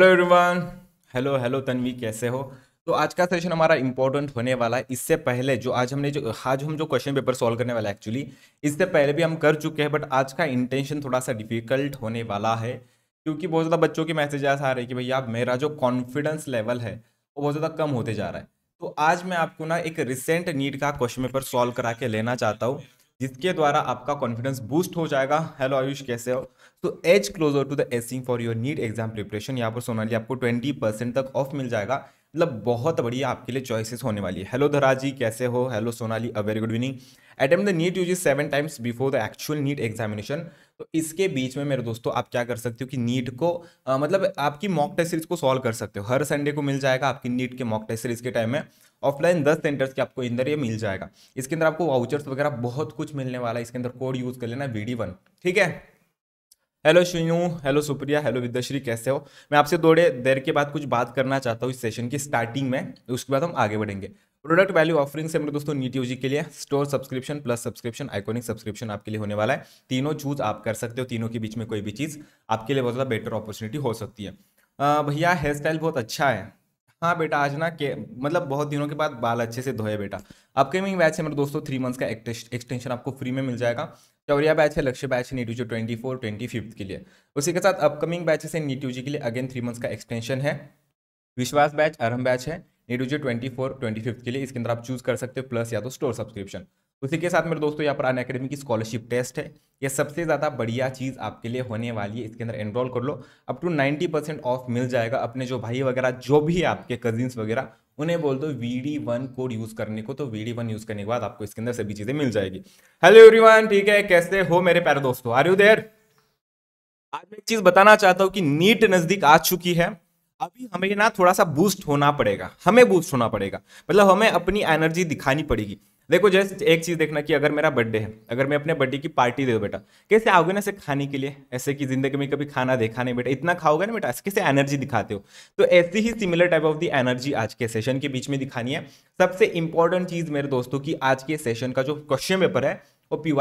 Hello everyone hello hello Tanvi कैसे हो तो आज का सेशन हमारा इंपॉर्टेंट होने वाला है इससे पहले जो आज हमने जो आज हम जो क्वेश्चन पेपर सॉल्व करने वाला है एक्चुअली इससे पहले भी हम कर चुके हैं बट आज का इंटेंशन थोड़ा सा डिफिकल्ट होने वाला है क्योंकि बहुत ज़्यादा बच्चों के मैसेजेस आ रहे हैं कि भैया मेरा जो कॉन्फिडेंस लेवल है वो बहुत ज़्यादा कम होते जा रहा है तो आज मैं आपको ना एक रिसेंट नीड का क्वेश्चन पेपर सॉल्व करा के लेना चाहता हूँ जिसके द्वारा आपका कॉन्फिडेंस बूस्ट हो जाएगा हेलो आयुष कैसे हो तो as closer to the acing for your NEET exam preparation यहाँ पर सोनाली आपको ट्वेंटी परसेंट तक ऑफ मिल जाएगा मतलब बहुत बढ़िया आपके लिए चॉइसेस होने वाली है हेलो धरा जी कैसे हो hello Sonali a very good evening attempt the NEET use seven times before the actual NEET examination तो इसके बीच में मेरे दोस्तों आप क्या कर सकते हो कि नीट को आ, मतलब आपकी मॉक टेस्ट सीरीज को सॉल्व कर सकते हो हर संडे को मिल जाएगा आपकी नीट के मॉक टेस्ट सीरीज के टाइम में ऑफलाइन दस सेंटर्स के आपको इंदर ये मिल जाएगा इसके अंदर आपको वाउचर्स वगैरह बहुत कुछ मिलने वाला है इसके अंदर कोड यूज़ कर लेना वी वन ठीक है hello Shinu hello Supriya hello Vidyashree कैसे हो मैं आपसे थोड़े देर के बाद कुछ बात करना चाहता हूँ इस सेशन की स्टार्टिंग में उसके बाद हम आगे बढ़ेंगे प्रोडक्ट वैल्यू ऑफरिंग से मेरे दोस्तों नीट यूजी के लिए store subscription plus subscription iconic subscription आपके लिए होने वाला है तीनों चूज आप कर सकते हो तीनों के बीच में कोई भी चीज़ आपके लिए बहुत ज़्यादा बेटर अपॉर्चुनिटी हो सकती है भैया हेयर स्टाइल बहुत अच्छा है हाँ बेटा आज ना के मतलब बहुत दिनों के बाद बाल अच्छे से धोए बेटा अपकमिंग बैच है मेरे दोस्तों थ्री मंथ्स का एक्सटेंशन आपको फ्री में मिल जाएगा चौरिया बैच है लक्ष्य बैच है NEET U G twenty four twenty fifth के लिए उसी के साथ अपकमिंग बैचेस है नीटू जी के लिए अगेन थ्री मंथ्स का एक्सटेंशन है विश्वास बैच अरम बैच है NEET U G twenty four twenty fifth के लिए इसके अंदर आप चूज कर सकते हो प्लस या तो स्टोर सब्सक्रिप्शन उसी के साथ मेरे दोस्तों यहाँ पर अन अकेडमी की स्कॉलरशिप टेस्ट है ये सबसे ज़्यादा बढ़िया चीज़ आपके लिए होने वाली है इसके अंदर एनरोल कर लो अप टू 90 परसेंट ऑफ मिल जाएगा अपने जो भाई वगैरह जो भी आपके कजिन्स वगैरह उन्हें बोल दो V D one code use करने को तो वी डी वन यूज़ करने के बाद आपको इसके अंदर सभी चीज़ें मिल जाएगी हेलो वन ठीक है कैसे हो मेरे प्यारे दोस्तों आर यू देर आज मैं एक चीज़ बताना चाहता हूँ कि नीट नज़दीक आ चुकी है अभी हमें ना थोड़ा सा बूस्ट होना पड़ेगा हमें बूस्ट होना पड़ेगा मतलब हमें अपनी एनर्जी दिखानी पड़ेगी देखो जैसे एक चीज़ देखना कि अगर मेरा बर्थडे है अगर मैं अपने बर्थडे की पार्टी दे दो बेटा कैसे आओगे ना इसे खाने के लिए ऐसे कि जिंदगी में कभी खाना देखा नहीं बेटा इतना खाओगे ना बेटा कैसे एनर्जी दिखाते हो तो ऐसी ही similar type of the energy आज के सेशन के बीच में दिखानी है सबसे इंपॉर्टेंट चीज़ मेरे दोस्तों की आज के सेशन का जो क्वेश्चन पेपर है वो पी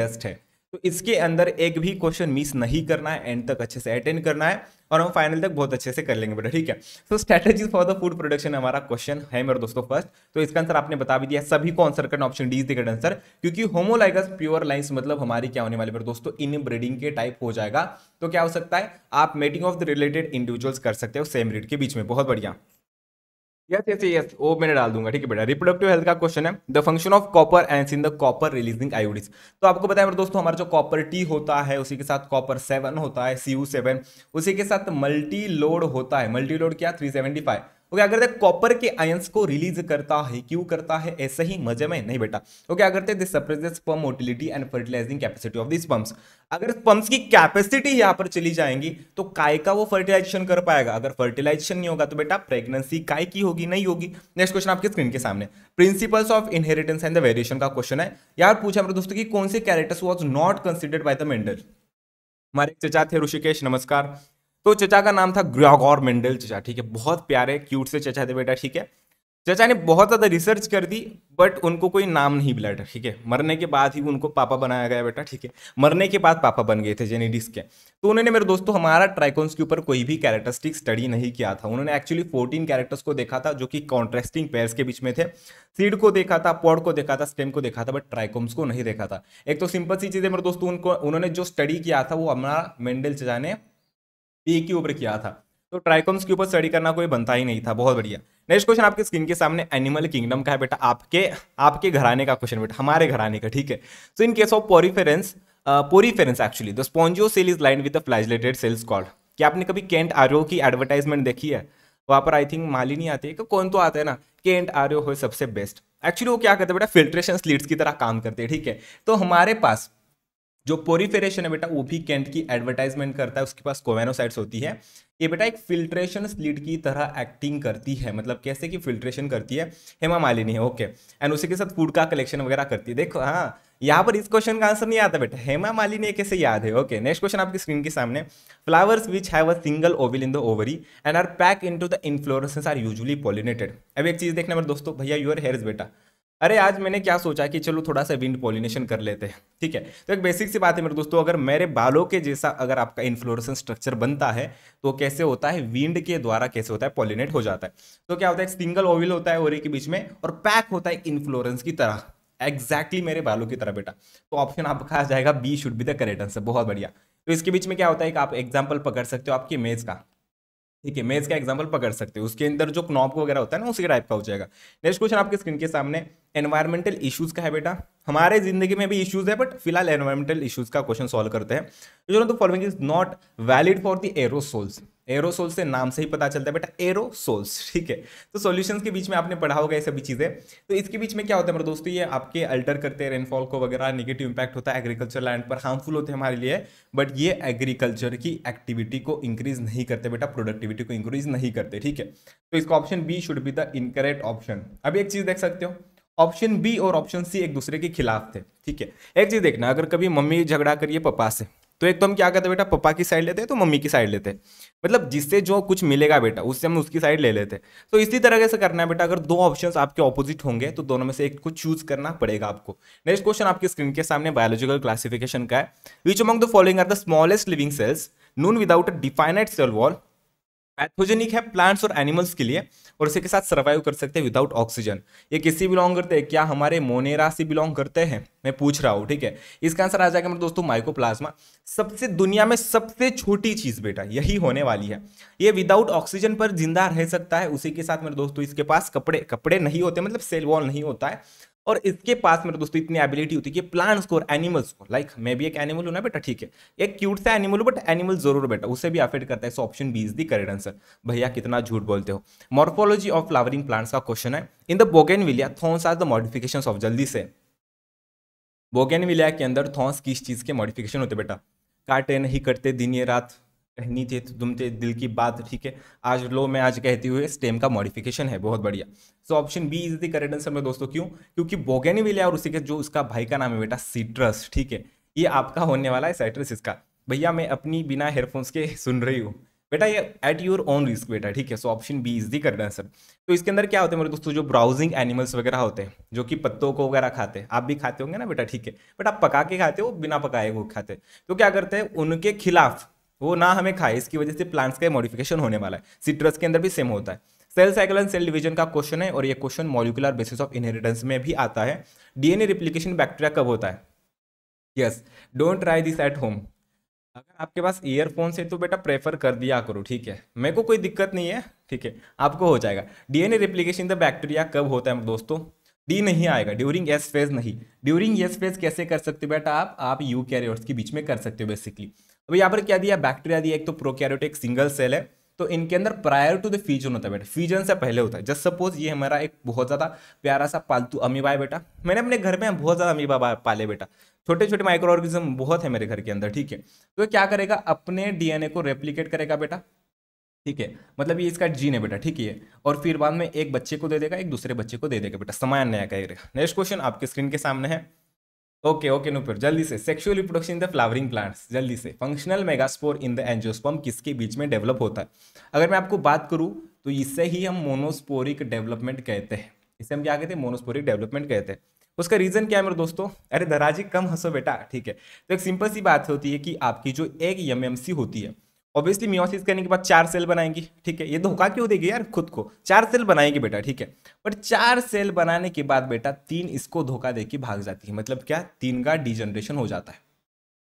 बेस्ट है तो इसके अंदर एक भी क्वेश्चन मिस नहीं करना है एंड तक अच्छे से अटेंड करना है और हम फाइनल तक बहुत अच्छे से कर लेंगे बेटा ठीक है so strategy for the food production हमारा क्वेश्चन है मेरे दोस्तों फर्स्ट तो इसका आंसर आपने बता भी दिया सभी को आंसर करना ऑप्शन डी देखा आंसर क्योंकि होमोलाइगस प्योर लाइन्स मतलब हमारी क्या होने वाले मेरे दोस्तों इन ब्रीडिंग के टाइप हो जाएगा तो क्या हो सकता है आप mating of the related individuals कर सकते हो सेम ब्रीड के बीच में बहुत बढ़िया यस यस यस वो मैंने डाल दूंगा ठीक है बेटा रिप्रोडक्टिव हेल्थ का क्वेश्चन है the function of copper and in the copper releasing IUDs तो आपको बताया मेरे दोस्तों हमारा जो कॉपर टी होता है उसी के साथ कॉपर सेवन होता है सी यू सेवन उसी के साथ मल्टी लोड होता है मल्टी लोड क्या थ्री सेवेंटी फाइव ओके अगर कॉपर के आयंस को रिलीज करता है क्यों करता है ऐसे ही मजे में नहीं बेटा ओके अगर this suppresses motility and fertilising capacity of this पम्प्स अगर पम्प्स की कैपेसिटी यहाँ पर चली जाएंगी तो काय का वो फर्टिलाइजेशन कर पाएगा अगर फर्टिलाइजेशन नहीं होगा तो बेटा प्रेगनेंसी काय की होगी नहीं होगी नेक्स्ट क्वेश्चन आपके स्क्रीन के सामने principles of inheritance and the variation का क्वेश्चन है यार पूछा मेरे दोस्तों की कौन से characters was not considered by the Mendel हमारे चचा थे ऋषिकेश नमस्कार तो चचा का नाम था ग्रागोर मेंडल चचा ठीक है बहुत प्यारे क्यूट से चचा थे बेटा ठीक है चचा ने बहुत ज़्यादा रिसर्च कर दी बट उनको कोई नाम नहीं मिला था ठीक है मरने के बाद ही उनको पापा बनाया गया बेटा ठीक है मरने के बाद पापा बन गए थे जेनेडिस के तो उन्होंने मेरे दोस्तों हमारा ट्राइकोन्स के ऊपर कोई भी कैरेक्टरिस्टिक स्टडी नहीं किया था उन्होंने एक्चुअली फोर्टीन कैरेक्टर्स को देखा था जो कि कॉन्ट्रेस्टिंग पेयर्स के बीच में थे सीड को देखा था पॉड को देखा था स्टेम को देखा था बट ट्राइकोम्स को नहीं देखा था एक तो सिंपल सी चीज़ है मेरे दोस्तों उनको उन्होंने जो स्टडी किया था वो हमारा मेंडल चजा ने पी के ऊपर किया था तो ट्राइकोम्स के ऊपर स्टडी करना कोई बनता ही नहीं था बहुत बढ़िया नेक्स्ट क्वेश्चन आपके स्क्रीन के सामने एनिमल किंगडम का है बेटा आपके आपके घराने का क्वेश्चन बेटा हमारे घराने का ठीक है so in case of poriferans poriferans actually the spongiocoel is line with the flagellated cells called क्या आपने कभी केंट आर्यो की एडवर्टाइजमेंट देखी है वहाँ पर आई थिंक माली नहीं आती है कौन तो आता है ना केंट आर्यो हो सबसे बेस्ट एक्चुअली वो क्या करते हैं बेटा फिल्ट्रेशन स्लीड्स की तरह काम करते हैं ठीक है तो हमारे पास जो पोरीफेरेशन है बेटा वो भी कैंट की एडवर्टाइजमेंट करता है उसके पास कोवेनोसाइट्स होती है ये बेटा एक फिल्ट्रेशन स्लिट की तरह एक्टिंग करती है मतलब कैसे कि फिल्ट्रेशन करती है हेमा मालिनी है ओके एंड उसी के साथ फूड का कलेक्शन वगैरह करती है देखो हाँ यहाँ पर इस क्वेश्चन का आंसर नहीं आता बेटा हेमा मालिनी कैसे याद है ओके नेक्स्ट क्वेश्चन आपकी स्क्रीन के सामने flowers which have a single ovule in the ovary and are packed into the inflorescence are usually pollinated अब एक चीज देखना मेरे दोस्तों भैया यूर हेयर बेटा अरे आज मैंने क्या सोचा कि चलो थोड़ा सा विंड पॉलिनेशन कर लेते हैं ठीक है तो एक बेसिक सी बात है मेरे दोस्तों अगर मेरे बालों के जैसा अगर आपका इन्फ्लोरेसन स्ट्रक्चर बनता है तो कैसे होता है विंड के द्वारा कैसे होता है पॉलिनेट हो जाता है तो क्या होता है एक सिंगल ओविल होता है ओरे के बीच में और पैक होता है इन्फ्लोरेंस की तरह एग्जैक्टली exactly मेरे बालों की तरह बेटा तो ऑप्शन आपका आ जाएगा B should be the correct answer बहुत बढ़िया तो इसके बीच में क्या होता है कि आप एग्जाम्पल पकड़ सकते हो आपकी इमेज का ठीक है मैं इसका एग्जाम्पल पकड़ सकते हो उसके अंदर जो नॉब वगैरह होता है ना उसी टाइप का हो जाएगा नेक्स्ट क्वेश्चन आपके स्क्रीन के सामने एनवायरमेंटल इशूज़ का है बेटा हमारे जिंदगी में भी इशूज़ है बट फिलहाल एनवायरमेंटल इशूज़ का क्वेश्चन सॉल्व करते हैं तो जो तो following is not valid for the aerosols aerosols से नाम से ही पता चलता है बेटा एरोसोल्स ठीक है तो सॉल्यूशंस के बीच में आपने पढ़ा होगा ये सभी चीज़ें तो इसके बीच में क्या होता है मेरे दोस्तों ये आपके अल्टर करते हैं रेनफॉल को वगैरह निगेटिव इंपैक्ट होता है एग्रीकल्चर लैंड पर हार्मफुल होते हैं हमारे लिए बट ये एग्रीकल्चर की एक्टिविटी को इंक्रीज नहीं करते बेटा प्रोडक्टिविटी को इंक्रीज नहीं करते ठीक है तो इसका option B should be the incorrect option अभी एक चीज़ देख सकते हो ऑप्शन बी और ऑप्शन सी एक दूसरे के खिलाफ थे ठीक है एक चीज़ देखना अगर कभी मम्मी झगड़ा करिए पापा से तो एक तो हम क्या करते हैं बेटा पापा की साइड लेते हैं तो मम्मी की साइड लेते हैं मतलब जिससे जो कुछ मिलेगा बेटा उससे हम उसकी साइड ले लेते हैं तो इसी तरह से करना है बेटा अगर दो ऑप्शंस आपके ऑपोजिट होंगे तो दोनों में से एक को चूज करना पड़ेगा आपको नेक्स्ट क्वेश्चन आपकी स्क्रीन के सामने बायोलॉजिकल क्लासिफिकेशन का है which among the following are the smallest living cells known without a definite cell wall pathogenic है प्लांट्स और एनिमल्स के लिए और इसके साथ सर्वाइव कर सकते हैं विदाउट ऑक्सीजन ये किससे बिलोंग करते हैं क्या हमारे मोनेरा से बिलोंग करते हैं मैं पूछ रहा हूँ ठीक है इसका आंसर आ जाएगा मेरे दोस्तों माइकोप्लाज्मा सबसे दुनिया में सबसे छोटी चीज़ बेटा यही होने वाली है ये विदाउट ऑक्सीजन पर जिंदा रह सकता है उसी के साथ मेरे दोस्तों इसके पास कपड़े कपड़े नहीं होते मतलब सेल वॉल नहीं होता है और इसके पास मेरे दोस्तों इतनी एबिलिटी होती है कि प्लांट्स को और एनिमल्स को लाइक मैं भी एक एनिमल हूँ ना बेटा ठीक है एक क्यूट सा एनिमल हो बट एनिमल जरूर बेटा उसे भी अफेक्ट करता है so option B is the correct answer भैया कितना झूठ बोलते हो मॉर्फोलॉजी ऑफ फ्लावरिंग प्लांट्स का क्वेश्चन है in the bougainvillea thorns are the modification of जल्दी से बोगेन विलिया के अंदर थॉन्स किस चीज़ के मॉडिफिकेशन होते बेटा काटे नहीं करते दिन ये रात कहनी थे तुम थे दिल की बात ठीक है आज लो मैं आज कहती हुई स्टेम का मॉडिफिकेशन है बहुत बढ़िया so option B is the correct answer में दोस्तों क्यों क्योंकि बोगेनिविलिया और उसी के जो उसका भाई का नाम है बेटा सिट्रस ठीक है ये आपका होने वाला है साइट्रस इसका भैया मैं अपनी बिना हेडफोन्स के सुन रही हूँ बेटा ये एट योर ओन रिस्क बेटा ठीक है so option B is the correct answer तो इसके अंदर क्या होते हैं मेरे दोस्तों जो ब्राउजिंग एनिमल्स वगैरह होते हैं जो कि पत्तों को वगैरह खाते हैं आप भी खाते होंगे ना बेटा ठीक है बट आप पका के खाते हो बिना पकाए वो खाते तो क्या करते हैं उनके खिलाफ वो ना हमें खाए इसकी वजह से प्लांट्स का मॉडिफिकेशन होने वाला है सिट्रस के अंदर भी सेम होता है cell cycle and cell division का क्वेश्चन है और ये question molecular basis of inheritance में भी आता है डीएनए रिप्लीकेशन बैक्टीरिया कब होता है yes don't try this at home अगर आपके पास ईयरफोन से तो बेटा प्रेफर कर दिया करो ठीक है मेरे को कोई दिक्कत नहीं है ठीक है आपको हो जाएगा डीएनए रिप्लीकेशन द बैक्टीरिया कब होता है दोस्तों डी नहीं आएगा ड्यूरिंग एस फेज नहीं ड्यूरिंग एस फेज कैसे कर सकते हो बेटा आप आप यू कैरियर्स के बीच में कर सकते हो बेसिकली अब यहाँ पर क्या दिया बैक्टीरिया दिया एक तो प्रोकैरियोटिक सिंगल सेल है तो इनके अंदर प्रायर टू द फ्यूजन होता है बेटा फ्यूजन से पहले होता है जस्ट सपोज ये हमारा एक बहुत ज़्यादा प्यारा सा पालतू अमीबा है बेटा मैंने अपने घर में बहुत ज़्यादा अमीबा पाले बेटा छोटे छोटे माइक्रो ऑर्गेनिज्म बहुत है मेरे घर के अंदर ठीक है तो क्या करेगा अपने डीएनए को रेप्लीकेट करेगा बेटा ठीक है मतलब ये इसका जीन है बेटा ठीक है और फिर बाद में एक बच्चे को दे देगा एक दूसरे बच्चे को दे देगा बेटा समान नया करेगा नेक्स्ट क्वेश्चन आपके स्क्रीन के सामने है ओके ओके नुपुर जल्दी से sexual reproduction in the flowering plants जल्दी से functional megaspore in the angiosperm किसके बीच में डेवलप होता है अगर मैं आपको बात करूँ तो इसे ही हम मोनोस्पोरिक डेवलपमेंट कहते हैं इसे हम क्या कहते हैं मोनोस्पोरिक डेवलपमेंट कहते हैं उसका रीज़न क्या है मेरे दोस्तों अरे दराजी कम हंसो बेटा ठीक है तो एक सिंपल सी बात होती है कि आपकी जो एक एम होती है ऑब्वियसली मियोसिस करने के बाद चार सेल बनाएंगी ठीक है ये धोखा क्यों देगी यार खुद को चार सेल बनाएगी बेटा ठीक है बट चार सेल बनाने के बाद बेटा तीन इसको धोखा दे भाग जाती है मतलब क्या तीन का डिजनरेशन हो जाता है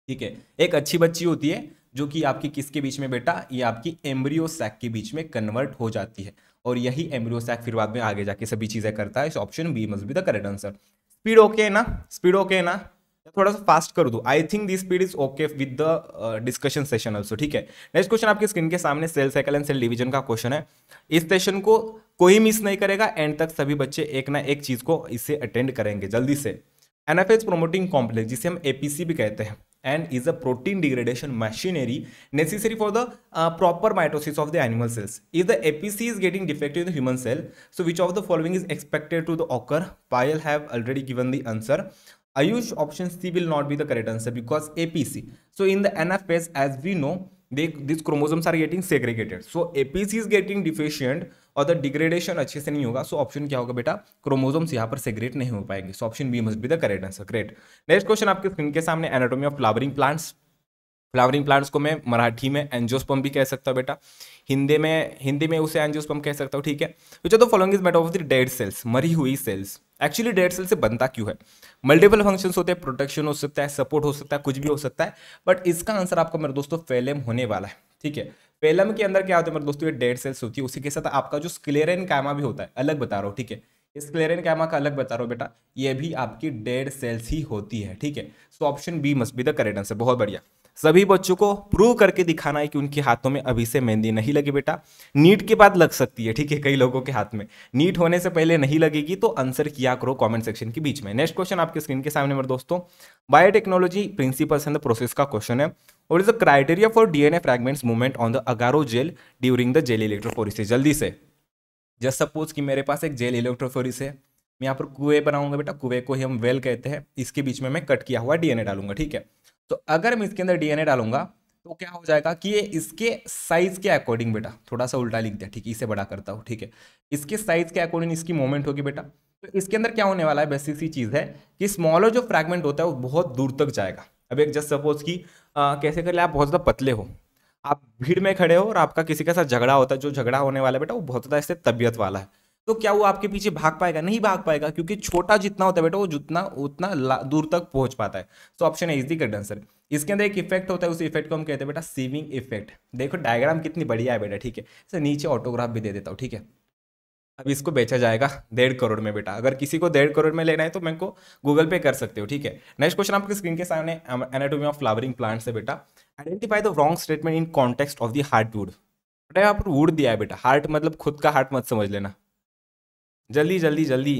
ठीक है एक अच्छी बच्ची होती है जो कि आपकी किसके बीच में बेटा ये आपकी एम्ब्रियोसैक के बीच में कन्वर्ट हो जाती है और यही एम्ब्रियोसैक फिर बाद में आगे जाके सभी चीज़ें करता है option B must be the correct answer speed okay है ना स्पीड ओके है ना थोड़ा सा फास्ट कर दूँ I think this speed is okay with the discussion session also ठीक है नेक्स्ट क्वेश्चन आपके स्क्रीन के सामने cell cycle and cell division का क्वेश्चन है इस सेशन को कोई मिस नहीं करेगा एंड तक सभी बच्चे एक ना एक चीज को इसे अटेंड करेंगे जल्दी से anaphase promoting complex जिसे हम ए भी कहते हैं and is a protein degradation machinery necessary for the proper mitosis of the animal cells if the APC is getting defective in human cell so which of the following is expected to the occur Payal have already given the answer Ayush option C will not be the correct answer because APC so in the NF phase, as we know, they, these chromosomes are getting segregated. So APC is getting deficient और the degradation अच्छे से नहीं होगा सो so option क्या होगा बेटा chromosomes यहाँ पर सेग्रेट नहीं हो पाएंगे so option B must be the correct answer great next question आपके स्क्रीन के सामने anatomy of flowering plants flowering plants को मैं मराठी में एंजोस्पम भी कह सकता हूँ बेटा हिंदी में हिंदी में उसे एंजोस्पम कह सकता हूँ ठीक है which are the following is made of the dead cells मरी हुई सेल्स एक्चुअली डेड सेल से बनता क्यों है मल्टीपल फंक्शंस होते हैं प्रोटेक्शन हो सकता है सपोर्ट हो सकता है कुछ भी हो सकता है बट इसका आंसर आपका मेरे दोस्तों फेलेम होने वाला है ठीक है फेलम के अंदर क्या होता है मेरे दोस्तों ये डेड सेल्स होती है उसी के साथ आपका जो स्क्लेरन कैमा भी होता है अलग बता रहा हूँ ठीक है स्क्लेरन कैमा का अलग बता रहा हूँ बेटा ये भी आपकी डेड सेल्स ही होती है ठीक है so option B must be the correct answer बहुत बढ़िया सभी बच्चों को प्रूव करके दिखाना है कि उनके हाथों में अभी से मेहंदी नहीं लगी बेटा नीट के बाद लग सकती है ठीक है कई लोगों के हाथ में नीट होने से पहले नहीं लगेगी तो आंसर किया करो कमेंट सेक्शन के बीच में नेक्स्ट क्वेश्चन आपके स्क्रीन के सामने मेरे दोस्तों biotechnology principles and the process का क्वेश्चन है और is a criteria for DNA fragments movement on the agarose gel during the gel electrophoresis जल्दी से जस्ट सपोज कि मेरे पास एक जेल इलेक्ट्रोफोरिस है मैं यहाँ पर कुएं बनाऊंगा बेटा कुएं को ही हम वेल कहते हैं इसके बीच में मैं कट किया हुआ डीएनए डालूंगा ठीक है तो अगर मैं इसके अंदर डीएनए डालूंगा तो क्या हो जाएगा कि ये इसके साइज के अकॉर्डिंग बेटा थोड़ा सा उल्टा लिख दिया ठीक है इसे बड़ा करता हूँ ठीक है इसके साइज के अकॉर्डिंग इसकी मोमेंट होगी बेटा तो इसके अंदर क्या होने वाला है बेसिक सी चीज़ है कि स्मॉलर जो फ्रैगमेंट होता है वो बहुत दूर तक जाएगा अब एक जस्ट सपोज कि आ, कैसे कर ले आप बहुत ज़्यादा पतले हो आप भीड़ में खड़े हो और आपका किसी के साथ झगड़ा होता है जो झगड़ा होने वाला है बेटा वो बहुत ज़्यादा ऐसे तबियत वाला है तो क्या वो आपके पीछे भाग पाएगा नहीं भाग पाएगा क्योंकि छोटा जितना होता है बेटा वो जितना उतना दूर तक पहुंच पाता है सो ऑप्शन है इज दी करेक्ट आंसर इसके अंदर एक इफेक्ट होता है उस इफेक्ट को हम कहते हैं बेटा सीविंग इफेक्ट देखो डायग्राम कितनी बढ़िया है बेटा ठीक है सर नीचे ऑटोग्राफ भी दे देता हूँ ठीक है अब इसको बेचा जाएगा डेढ़ करोड़ में बेटा अगर किसी को डेढ़ करोड़ में लेना है तो मेरे को गूगल पे कर सकते हो ठीक है नेक्स्ट क्वेश्चन आपके स्क्रीन के सामने एनाटोमी ऑफ फ्लावरिंग प्लांट्स है बेटा identify the wrong statement in context of the heartwood बेटा यहाँ पर वुड दिया है बेटा हार्ट मतलब खुद का हार्ट मत समझ लेना जल्दी जल्दी जल्दी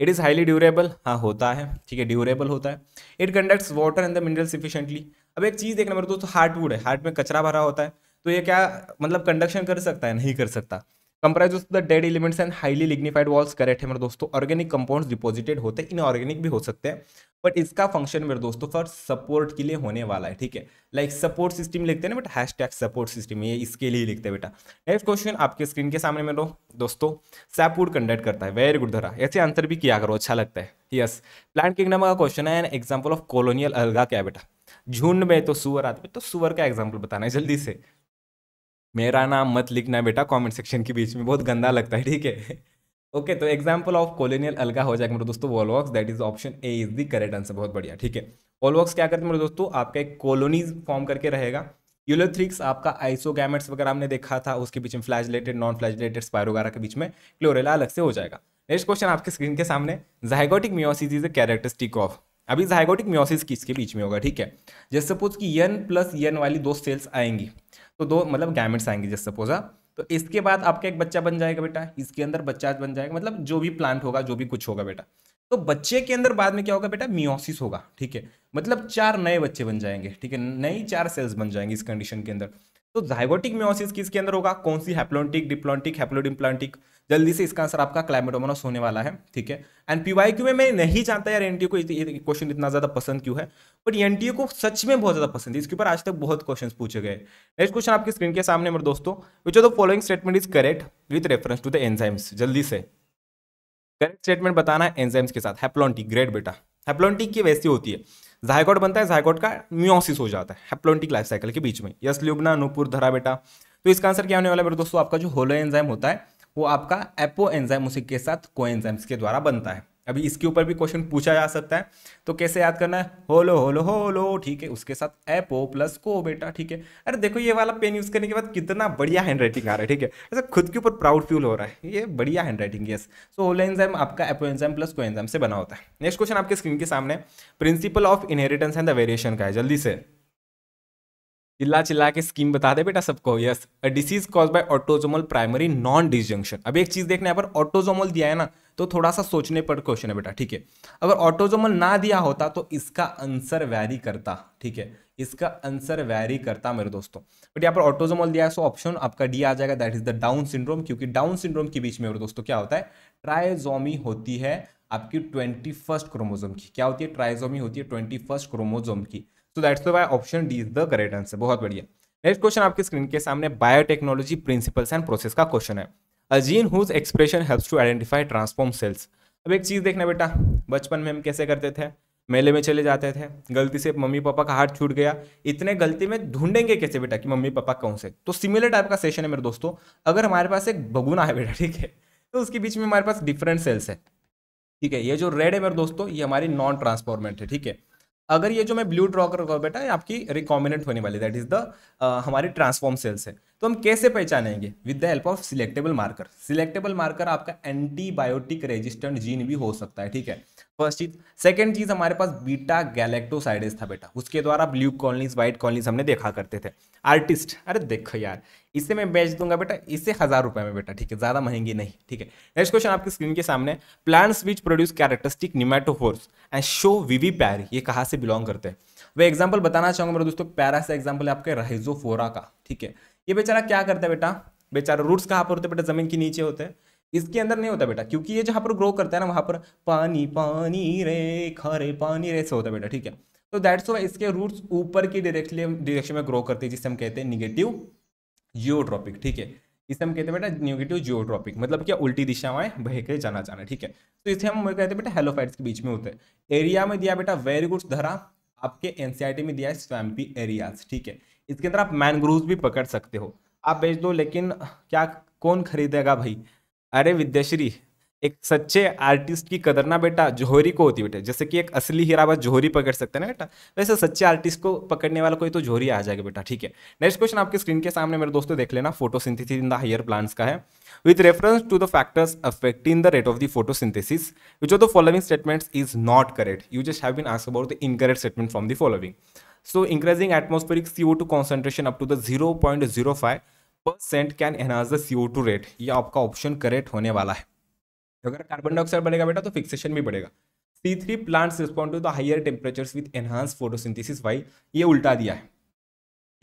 इट इज़ हाईली ड्यूरेबल हाँ होता है ठीक है ड्यूरेबल होता है it conducts water and the mineral sufficiently अब एक चीज़ देखना मेरे दोस्तों हार्ट वुड है हार्ट में कचरा भरा होता है तो ये क्या मतलब कंडक्शन कर सकता है नहीं कर सकता comprise of the dead elements and highly lignified walls correct है मेरे दोस्तों ऑर्गेनिक कंपाउंड्स डिपोजिटेड होते हैं इनऑर्गेनिक भी हो सकते हैं बट इसका फंक्शन मेरे दोस्तों फॉर सपोर्ट के लिए होने वाला है ठीक है लाइक सपोर्ट सिस्टम लिखते हैं ना but hashtag support system ये इसके लिए लिखते हैं बेटा नेक्स्ट क्वेश्चन आपके स्क्रीन के सामने मेरे दोस्तों सैपवुड कंडक्ट करता है वेरी गुड धरा ऐसे आंसर भी किया करो अच्छा लगता है यस प्लांट किंगडम का क्वेश्चन है an example of colonial alga क्या बेटा झुंड में तो सुअर आते तो सुअर का एग्जाम्पल बताना है जल्दी से मेरा नाम मत लिखना बेटा कमेंट सेक्शन के बीच में बहुत गंदा लगता है ठीक है ओके तो एग्जाम्पल ऑफ कॉलोनियल अलगा हो जाएगा मेरे दोस्तों Volvox that is option A is the correct answer बहुत बढ़िया ठीक है वॉलवॉक्स क्या करते हैं मेरे दोस्तों आपका एक कॉलोनीज फॉर्म करके रहेगा यूलोथ्रिक्स आपका आइसोगैमेट्स वगैरह हमने देखा था उसके बीच में फ्लैजलेटेड नॉन फ्लैजलेटेड वगैरह के बीच में क्लोरेला अलग से हो जाएगा नेक्स्ट क्वेश्चन आपके स्क्रीन के सामने zygotic meiosis is a characteristic of अभी जाइगोटिक म्योसिस किसके बीच में होगा ठीक है जैसे सपोज कि यन प्लस यन वाली दो सेल्स आएंगी तो दो मतलब गैमेट्स आएंगे जैसे सपोजा तो इसके बाद आपका एक बच्चा बन जाएगा बेटा इसके अंदर बच्चा बन जाएगा मतलब जो भी प्लांट होगा जो भी कुछ होगा बेटा तो बच्चे के अंदर बाद में क्या होगा बेटा मियोसिस होगा ठीक है मतलब चार नए बच्चे बन जाएंगे ठीक है नई चार सेल्स बन जाएंगे इस कंडीशन के अंदर तो जाइगोटिक म्योसिस किसके अंदर होगा कौन सी हैप्लोटिक हैप्लोन्टिक हैप्लोड इम्प्लांटिक जल्दी से इसका आंसर आपका क्लाइमेटोमोनोस होने वाला है ठीक है एंड पीवाई क्यू में मैं नहीं जानता यार एनटीओ को क्वेश्चन इतना ज्यादा पसंद क्यों है बट एनटीओ को सच में बहुत ज्यादा पसंद है इसके ऊपर आज तक बहुत क्वेश्चन पूछे गए नेक्स्ट क्वेश्चन आपकी स्क्रीन के सामने मेरे दोस्तों which of the following statement is correct with reference to the enzymes जल्दी से करेक्ट स्टेटमेंट बताना है एंजाइम्स के साथ हैप्लोन्टिक ग्रेट बेटा हैप्लोन्टिक की वैसी होती है जायकोट बनता है जायकोट का म्योसिस हो जाता है हेप्लोटिक लाइफ साइकिल के बीच में यस लुबना नूपुर धरा बेटा तो इसका आंसर क्या होने वाला है मेरे दोस्तों आपका जो होलो एंजाइम होता है वो आपका एपो एंजाइम उसी के साथ को के द्वारा बनता है अभी इसके ऊपर भी क्वेश्चन पूछा जा सकता है तो कैसे याद करना है होलो होलो होलो ठीक है उसके साथ एपो ओ प्लस को बेटा ठीक है अरे देखो ये वाला पेन यूज़ करने के बाद कितना बढ़िया हैंड राइटिंग आ रहा है ठीक है ऐसा खुद के ऊपर प्राउड फील हो रहा है ये बढ़िया handwriting yes so holoenzyme आपका apoenzyme plus coenzyme से बना होता है नेक्स्ट क्वेश्चन आपके स्क्रीन के सामने principle of inheritance and the variation का है जल्दी से चिल्ला चिल्ला के स्कीम बता दे बेटा सबको yes a disease caused by autosomal primary non disjunction अब एक चीज देखना यहाँ पर ऑटोजोमल दिया है ना तो थोड़ा सा सोचने पर क्वेश्चन है बेटा ठीक है अगर ऑटोजोमल ना दिया होता तो इसका आंसर वैरी करता ठीक है इसका आंसर वैरी करता मेरे दोस्तों बट यहाँ पर ऑटोजोमल दिया है सो ऑप्शन आपका डी आ जाएगा that is the Down syndrome क्योंकि डाउन सिंड्रोम के बीच में मेरे दोस्तों क्या होता है ट्राइजोमी होती है आपकी ट्वेंटी फर्स्ट क्रोमोजोम की क्या होती है ट्राइजोमी होती है ट्वेंटी फर्स्ट क्रोमोजोम की so that's why option D is the correct answer बहुत बढ़िया नेक्स्ट क्वेश्चन आपके स्क्रीन के सामने बायोटेक्नोलॉजी प्रिंसिपल्स एंड प्रोसेस का क्वेश्चन है a gene whose expression helps to identify transform cells अब एक चीज़ देखना बेटा बचपन में हम कैसे करते थे मेले में चले जाते थे गलती से मम्मी पापा का हाथ छूट गया इतने गलती में ढूंढेंगे कैसे बेटा कि मम्मी पापा कौन से तो सिमिलर टाइप का सेशन है मेरे दोस्तों अगर हमारे पास एक बगुना है बेटा ठीक है तो उसके बीच में हमारे पास डिफरेंट सेल्स है ठीक है ये जो रेड है मेरे दोस्तों ये हमारी नॉन ट्रांसफॉर्मेंट है ठीक है अगर ये जो मैं ब्लू ड्रॉ कर रहा हूँ बेटा ये आपकी रिकॉमिनेंट होने वाली दैट इज द हमारी ट्रांसफॉर्म सेल्स है तो हम कैसे पहचानेंगे with the help of selectable marker selectable marker आपका एंटीबायोटिक रेजिस्टेंट जीन भी हो सकता है ठीक है फर्स्ट चीज सेकंड चीज हमारे पास बीटा गैलेक्टोसाइडेस था बेटा उसके द्वारा ब्लू कॉलोनीज व्हाइट कॉलोनीज हमने देखा करते थे आर्टिस्ट अरे देखो यार इसे मैं बेच दूंगा बेटा इसे हजार रुपए में बेटा ठीक है ज्यादा महंगी नहीं ठीक है नेक्स्ट क्वेश्चन आपकी स्क्रीन के सामने plants which produce characteristic pneumatophores and show vivipary ये कहाँ से बिलोंग करते हैं वह एग्जाम्पल बताना चाहूंगा मेरे दोस्तों पैरा से एग्जाम्पल है आपके राइजोफोरा का ठीक है ये बेचारा क्या करता है बेटा बेचारा रूट्स कहाँ पर होते हैं बेटा जमीन के नीचे होते हैं इसके अंदर नहीं होता बेटा क्योंकि ये जहां पर ग्रो करता है ना वहां पर पानी पानी रे खरे पानी रे से होता है बेटा ठीक है तो दैट्स वाई इसके रूट्स ऊपर की डायरेक्टली डिरेक्शन में ग्रो करती है जिससे हम कहते हैं निगेटिव जियोट्रॉपिक ठीक है इसे हम कहते हैं बेटा निगेटिव जियोट्रॉपिक मतलब क्या उल्टी दिशा में बह के जाना जाना ठीक है तो इसे हम कहते हैं बेटा हेलोफाइट्स के बीच में होते हैं एरिया में दिया बेटा वेरी गुड धरा आपके एनसीईआरटी में दिया है स्वैम्पी एरियाज ठीक है इसके अंदर आप मैनग्रोव भी पकड़ सकते हो आप बेच दो लेकिन क्या कौन खरीदेगा भाई अरे विद्याश्री एक सच्चे आर्टिस्ट की कदर ना बेटा जोहरी को होती बेटा जैसे कि एक असली बस जोहरी पकड़ सकते हैं ना बेटा वैसे सच्चे आर्टिस्ट को पकड़ने वाला कोई तो जोहरी आ जाएगा बेटा ठीक है नेक्स्ट क्वेश्चन आपके स्क्रीन के सामने मेरे दोस्तों देख लेना photo in the higher plants का है with reference to the factors affecting the rate of the photo photosynthesis which of the following statements is not correct you just have been ask about the incorrect statement from the following so increasing atmospheric O two concentration up to the zero point zero five percent can enhance the CO two rate ये आपका option correct होने वाला है तो अगर carbon dioxide बढ़ेगा बेटा तो फिक्सेशन भी बढ़ेगा C three plants respond to the higher temperature with enhance photosynthesis why ये उल्टा दिया है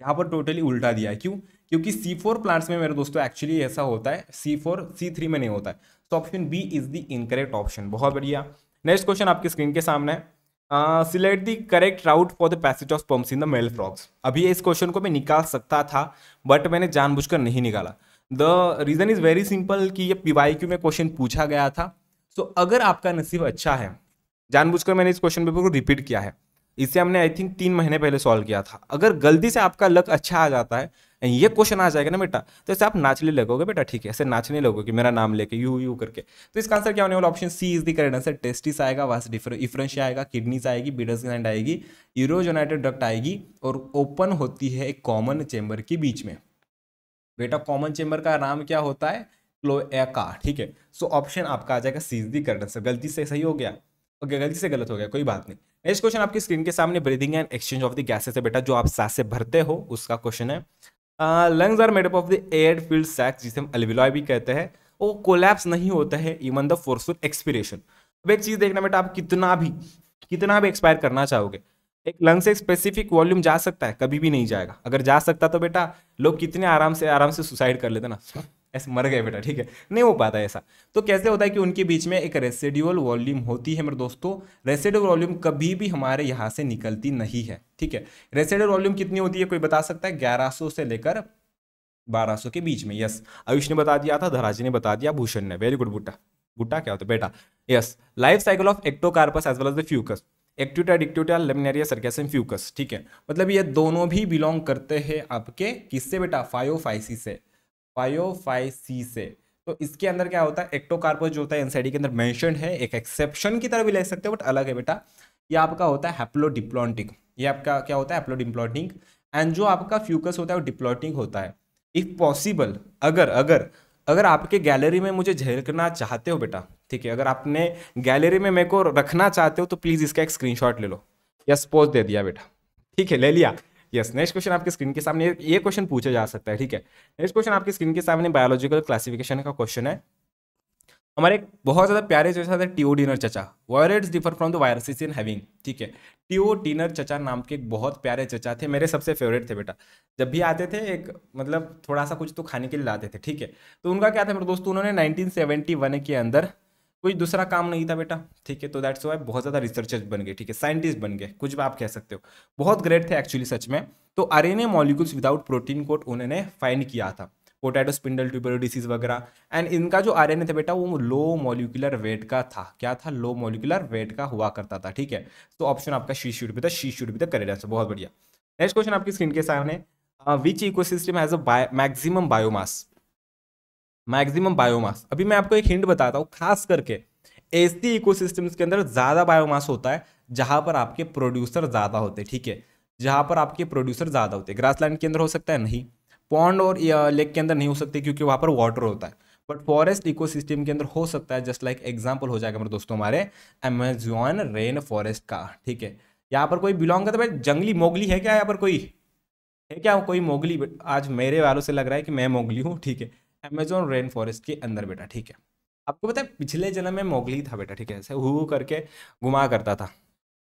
यहाँ पर टोटली उल्टा दिया है क्यों क्योंकि सी फोर प्लांट्स में मेरे दोस्तों एक्चुअली ऐसा होता है सी फोर सी थ्री में नहीं होता है तो option B is the incorrect option बहुत बढ़िया नेक्स्ट क्वेश्चन आपकी स्क्रीन के सामने है select the correct route for the passage of pump in the male frogs अभी इस क्वेश्चन को मैं निकाल सकता था बट मैंने जानबूझकर नहीं निकाला the reason is very simple कि ये पी में क्वेश्चन पूछा गया था सो so, अगर आपका नसीब अच्छा है जानबूझकर मैंने इस क्वेश्चन पेपर को रिपीट किया है इसे हमने आई थिंक तीन महीने पहले सॉल्व किया था अगर गलती से आपका लक अच्छा आ जाता है ये क्वेश्चन आ जाएगा ना बेटा तो ऐसे आप नाचने लगोगे बेटा ठीक है ऐसे नाचने लगोगे मेरा नाम लेके यू यू करके तो इसका आंसर क्या होने वाला option C is the current answer testis आएगा वास से आएगा किडनीज आएगी बीडस ग्लैंड आएगी यूरोजोनाइटेड डक्ट आएगी और ओपन होती है एक कॉमन चेंबर के बीच में बेटा कॉमन चेंबर का नाम क्या होता है क्लोएका ठीक है सो ऑप्शन आपका आ जाएगा C is the current answer गलती से सही हो गया ओके गलती से गलत हो गया कोई बात नहीं नेक्स्ट क्वेश्चन आपकी स्क्रीन के सामने breathing and exchange of the gases है बेटा जो आप सांस से भरते हो उसका क्वेश्चन है lungs are made up of the air filled sacs जिसे हम एलविलॉय भी कहते हैं वो कोलैप्स नहीं होता है इवन द फोर्सफुल एक्सपीरेशन अब एक चीज़ देखना बेटा आप कितना भी कितना भी एक्सपायर करना चाहोगे एक लंग से स्पेसिफिक वॉल्यूम जा सकता है कभी भी नहीं जाएगा अगर जा सकता तो बेटा लोग कितने आराम से आराम से सुसाइड कर लेते ना ऐसे मर गए बेटा ठीक है नहीं हो पाता ऐसा तो कैसे होता है कि उनके बीच में एक रेसिड्यूअल वॉल्यूम होती है मेरे दोस्तों रेसिड्यूअल वॉल्यूम कभी भी हमारे यहाँ से निकलती नहीं है ठीक है रेसिड्यूअल वॉल्यूम कितनी होती है कोई बता सकता है ग्यारह से लेकर 1200 के बीच में यस आयुष ने बता दिया था धराजी ने बता दिया भूषण ने वेरी गुड बुट्टा बुट्टा क्या होता है बेटा yes life cycle of Ectocarpus as well as the Fucus Dictyota Dictyota Laminaria and Fucus ठीक है मतलब ये दोनों भी बिलोंग करते हैं आपके किससे बेटा फायोफाइसिस से फायोफाइसी से तो इसके अंदर क्या होता है एक्टोकार्पस जो होता है एनसीआईडी के अंदर मेंशन है एक एक्सेप्शन की तरह भी ले सकते हो बट अलग है बेटा ये आपका होता है हैप्लोडिप्लॉन्टिक ये आपका क्या होता है हैप्लोडिप्लॉन्टिक एंड जो आपका फ्यूकस होता है वो डिप्लॉटिंग होता है इफ पॉसिबल अगर अगर अगर आपके गैलरी में मुझे झेलकना चाहते हो बेटा ठीक है अगर आपने गैलरी में मेरे को रखना चाहते हो तो प्लीज़ इसका एक स्क्रीनशॉट ले लो या स्पोज दे दिया बेटा ठीक है ले लिया यस नेक्स्ट क्वेश्चन आपके स्क्रीन के सामने ये क्वेश्चन पूछा जा सकता है ठीक है नेक्स्ट क्वेश्चन आपके स्क्रीन के सामने बायोलॉजिकल क्लासिफिकेशन का क्वेश्चन है हमारे एक बहुत ज़्यादा प्यारे जो था टीओ डिनर चचा viroids differ from the viruses in having ठीक है टीओ डिनर चचा नाम के एक बहुत प्यारे चचा थे मेरे सबसे फेवरेट थे बेटा जब भी आते थे एक मतलब थोड़ा सा कुछ तो खाने के लिए लाते थे ठीक है तो उनका क्या था मेरे दोस्तों उन्होंने 1971 के अंदर कोई दूसरा काम नहीं था बेटा ठीक है तो दैट्स वाई बहुत ज़्यादा रिसर्चर्स बन गए ठीक है साइंटिस्ट बन गए कुछ भी आप कह सकते हो बहुत ग्रेट थे एक्चुअली सच में तो R N A molecules without protein coat उन्होंने फाइंड किया था पोटैटो स्पिंडल ट्यूबर डिसीज वगैरह एंड इनका जो आर था बेटा वो लो मॉलिकुलर वेट का था क्या था लो मोलिकुलर वेट का हुआ करता था ठीक है तो ऑप्शन आपका शी शुड भी था शी शुड भी था करेक्ट आंसर बहुत बढ़िया नेक्स्ट क्वेश्चन आपकी स्क्रीन के सामने which ecosystem has a maximum biomass maximum biomass अभी मैं आपको एक हिंट बताता हूँ खास करके ऐसी इकोसिस्टम्स के अंदर ज़्यादा बायोमास होता है जहाँ पर आपके प्रोड्यूसर ज़्यादा होते ठीक है जहाँ पर आपके प्रोड्यूसर ज़्यादा होते ग्रास लैंड के अंदर हो सकता है नहीं पॉन्ड और लेक के अंदर नहीं हो सकते क्योंकि वहाँ पर वाटर होता है बट फॉरेस्ट इको के अंदर हो सकता है जस्ट लाइक एग्जाम्पल हो जाएगा मेरे दोस्तों हमारे अमेजॉन रेन फॉरेस्ट का ठीक है यहाँ पर कोई बिलोंग करता है भाई जंगली मोगली है क्या यहाँ पर कोई है क्या कोई मोगली आज मेरे वालों से लग रहा है कि मैं मोगली हूँ ठीक है अमेजोन रेन फॉरेस्ट के अंदर बेटा ठीक है आपको पता है पिछले जन्म में मोगली था बेटा ठीक है ऐसे हु करके घुमा करता था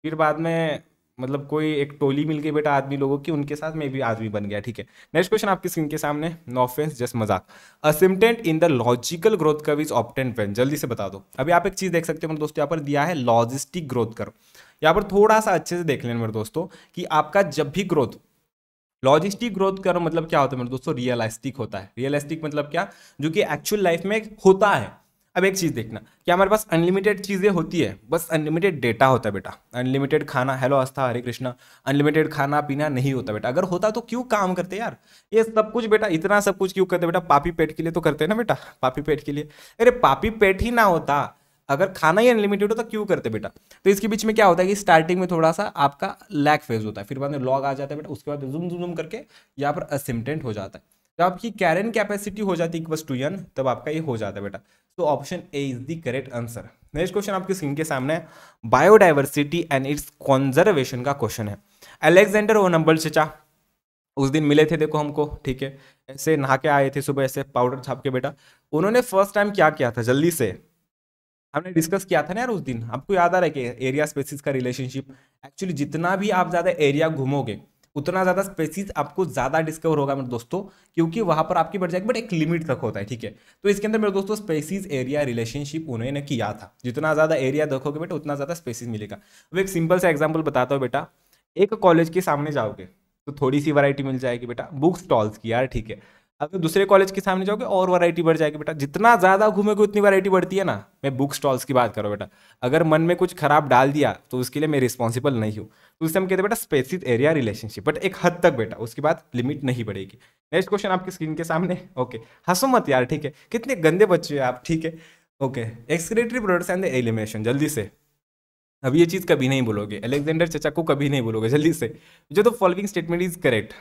फिर बाद में मतलब कोई एक टोली मिल गई बेटा आदमी लोगों की उनके साथ मैं भी आदमी बन गया ठीक है नेक्स्ट क्वेश्चन आपकी स्क्रीन के सामने नो ऑफेंस जस्ट मजाक asymptote in the logical growth curve is attained when जल्दी से बता दो अभी आप एक चीज देख सकते हो मेरे दोस्तों यहाँ पर दिया है लॉजिस्टिक ग्रोथ कर्व यहाँ पर थोड़ा सा अच्छे से देख लेना मेरे दोस्तों कि आपका जब भी ग्रोथ लॉजिस्टिक ग्रोथ का मतलब क्या होता है मेरे दोस्तों रियलिस्टिक होता है रियलिस्टिक मतलब क्या जो कि एक्चुअल लाइफ में होता है अब एक चीज़ देखना कि हमारे पास अनलिमिटेड चीज़ें होती है बस अनलिमिटेड डेटा होता है बेटा अनलिमिटेड खाना हेलो आस्था हरे कृष्णा अनलिमिटेड खाना पीना नहीं होता बेटा अगर होता तो क्यों काम करते यार ये सब कुछ बेटा इतना सब कुछ क्यों करते बेटा पापी पेट के लिए तो करते ना बेटा पापी पेट के लिए अरे पापी पेट ही ना होता अगर खाना ही अनलिमिटेड हो तो क्यों करते बेटा तो इसके बीच में क्या होता है कि स्टार्टिंग में थोड़ा सा आपका लैक फेज होता है फिर बाद में लॉग आ जाता है बेटा उसके बाद जूम जूम करके यहाँ पर असिमटेंट हो जाता है जब आपकी कैरन कैपेसिटी हो जाती है टू यन तब आपका ये हो जाता है बेटा तो option A is the correct answer next question आपके स्क्रीन के सामने बायोडाइवर्सिटी एंड इट्स कॉन्जर्वेशन का क्वेश्चन है अलेक्जेंडर ओ नंबल चचा उस दिन मिले थे देखो हमको ठीक है ऐसे नहा के आए थे सुबह ऐसे पाउडर छाप के बेटा उन्होंने फर्स्ट टाइम क्या किया था जल्दी से हमने डिस्कस किया था ना यार उस दिन आपको याद आ रहा है कि एरिया स्पेसिस का रिलेशनशिप एक्चुअली जितना भी आप ज़्यादा एरिया घूमोगे उतना ज़्यादा स्पेसिस आपको ज़्यादा डिस्कवर होगा मेरे दोस्तों क्योंकि वहाँ पर आपकी बढ़ जाएगी बट एक लिमिट तक होता है ठीक है तो इसके अंदर मेरे दोस्तों स्पेसिस एरिया रिलेशनशिप उन्होंने किया था जितना ज़्यादा एरिया देखोगे बेटा उतना ज़्यादा स्पेसिस मिलेगा अब एक सिंपल सा एग्जाम्पल बताता हूँ बेटा एक कॉलेज के सामने जाओगे तो थोड़ी सी वैरायटी मिल जाएगी बेटा बुक स्टॉल्स की यार ठीक है अगर तो दूसरे कॉलेज के सामने जाओगे और वैरायटी बढ़ जाएगी बेटा जितना ज़्यादा घूमोगे उतनी वैरायटी बढ़ती है ना मैं बुक स्टॉल्स की बात करूँ बेटा अगर मन में कुछ खराब डाल दिया तो उसके लिए मैं रिस्पॉन्सिबल नहीं हूँ तो उससे हम कहते हैं बेटा स्पेसिफिक एरिया रिलेशनशिप बट एक हद तक बेटा उसके बाद लिमिट नहीं बढ़ेगी नेक्स्ट क्वेश्चन आपकी स्क्रीन के सामने ओके हंसो मत यार ठीक है कितने गंदे बच्चे हैं आप ठीक है okay excretory products and the elimination जल्दी से अब ये चीज़ कभी नहीं बोलोगे अलेक्जेंडर चचा को कभी नहीं बोलोगे जल्दी से जो तो following statement is correct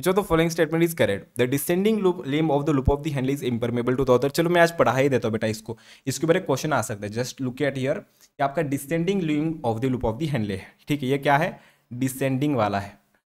which of the following statement is correct the descending loop limb of the loop of the Henle is impermeable to the other चलो मैं आज पढ़ा ही देता हूँ बेटा इसको इसके ऊपर एक क्वेश्चन आ सकता है जस्ट लुक एट हियर कि आपका descending limb of the loop of the Henle है ठीक है ये क्या है डिसेंडिंग वाला है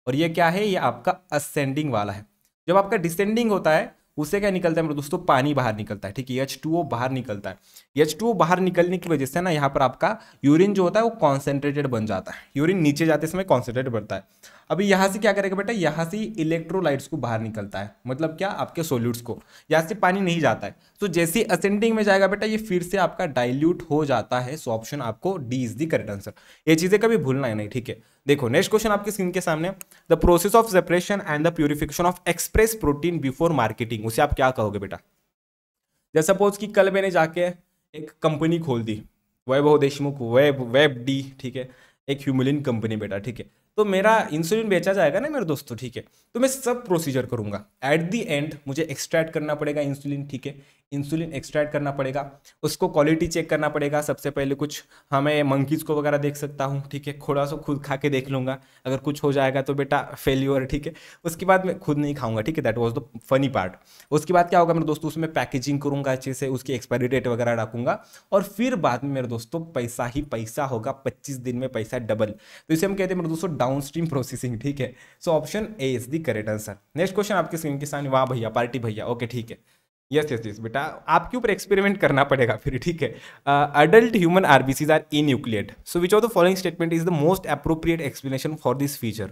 और ये क्या है ये आपका असेंडिंग वाला है जब आपका डिसेंडिंग होता है उससे क्या निकलता है मेरे मतलब दोस्तों पानी बाहर निकलता है ठीक है एच टू ओ बाहर निकलता है एच टू ओ बाहर निकलने की वजह से ना यहाँ पर आपका यूरिन जो होता है वो कॉन्सेंट्रेटेड बन जाता है यूरिन नीचे जाते समय कॉन्सेंट्रेट बढ़ता है अभी यहाँ से क्या करेगा बेटा यहाँ से इलेक्ट्रोलाइट्स को बाहर निकलता है मतलब क्या आपके सोल्यूट्स को यहाँ से पानी नहीं जाता है तो जैसे असेंडिंग में जाएगा बेटा ये फिर से आपका डाइल्यूट हो जाता है सो ऑप्शन आपको D is the correct answer ये चीज़ें कभी भूलना है नहीं ठीक है देखो नेक्स्ट क्वेश्चन आपके स्क्रीन के सामने the process of separation and the purification of express protein before marketing उसे आप क्या कहोगे बेटा जैसे सपोज कि कल मैंने जाके एक कंपनी खोल दी Vaibhav Deshmukh web web D ठीक है एक ह्यूमिलिन कंपनी बेटा ठीक है तो मेरा इंसुलिन बेचा जाएगा ना मेरे दोस्तों ठीक है तो मैं सब प्रोसीजर करूंगा एट दी एंड मुझे एक्सट्रैक्ट करना पड़ेगा इंसुलिन ठीक है इंसुलिन एक्सट्रैक्ट करना पड़ेगा उसको क्वालिटी चेक करना पड़ेगा सबसे पहले कुछ हमें हाँ, मंकीज़ को वगैरह देख सकता हूँ ठीक है थोड़ा सा खुद खा के देख लूँगा अगर कुछ हो जाएगा तो बेटा फेल्यूर ठीक है उसके बाद मैं खुद नहीं खाऊंगा ठीक है that was the funny part उसके बाद क्या होगा मेरे दोस्तों उसमें पैकेजिंग करूँगा अच्छे से उसकी एक्सपायरी डेट वगैरह रखूँगा और फिर बाद में मेरे दोस्तों पैसा ही पैसा होगा पच्चीस दिन में पैसा डबल तो इसे हम कहते हैं मेरे दोस्तों डाउन स्ट्रीम प्रोसेसिंग ठीक है so option A is the correct answer next question आपके स्क्रीन के सामने वाह भैया पार्टी भैया ओके ठीक है यस यस यस बेटा आपके ऊपर एक्सपेरिमेंट करना पड़ेगा फिर ठीक है adult human RBCs are enucleate so which of the following statement is the most appropriate explanation for this feature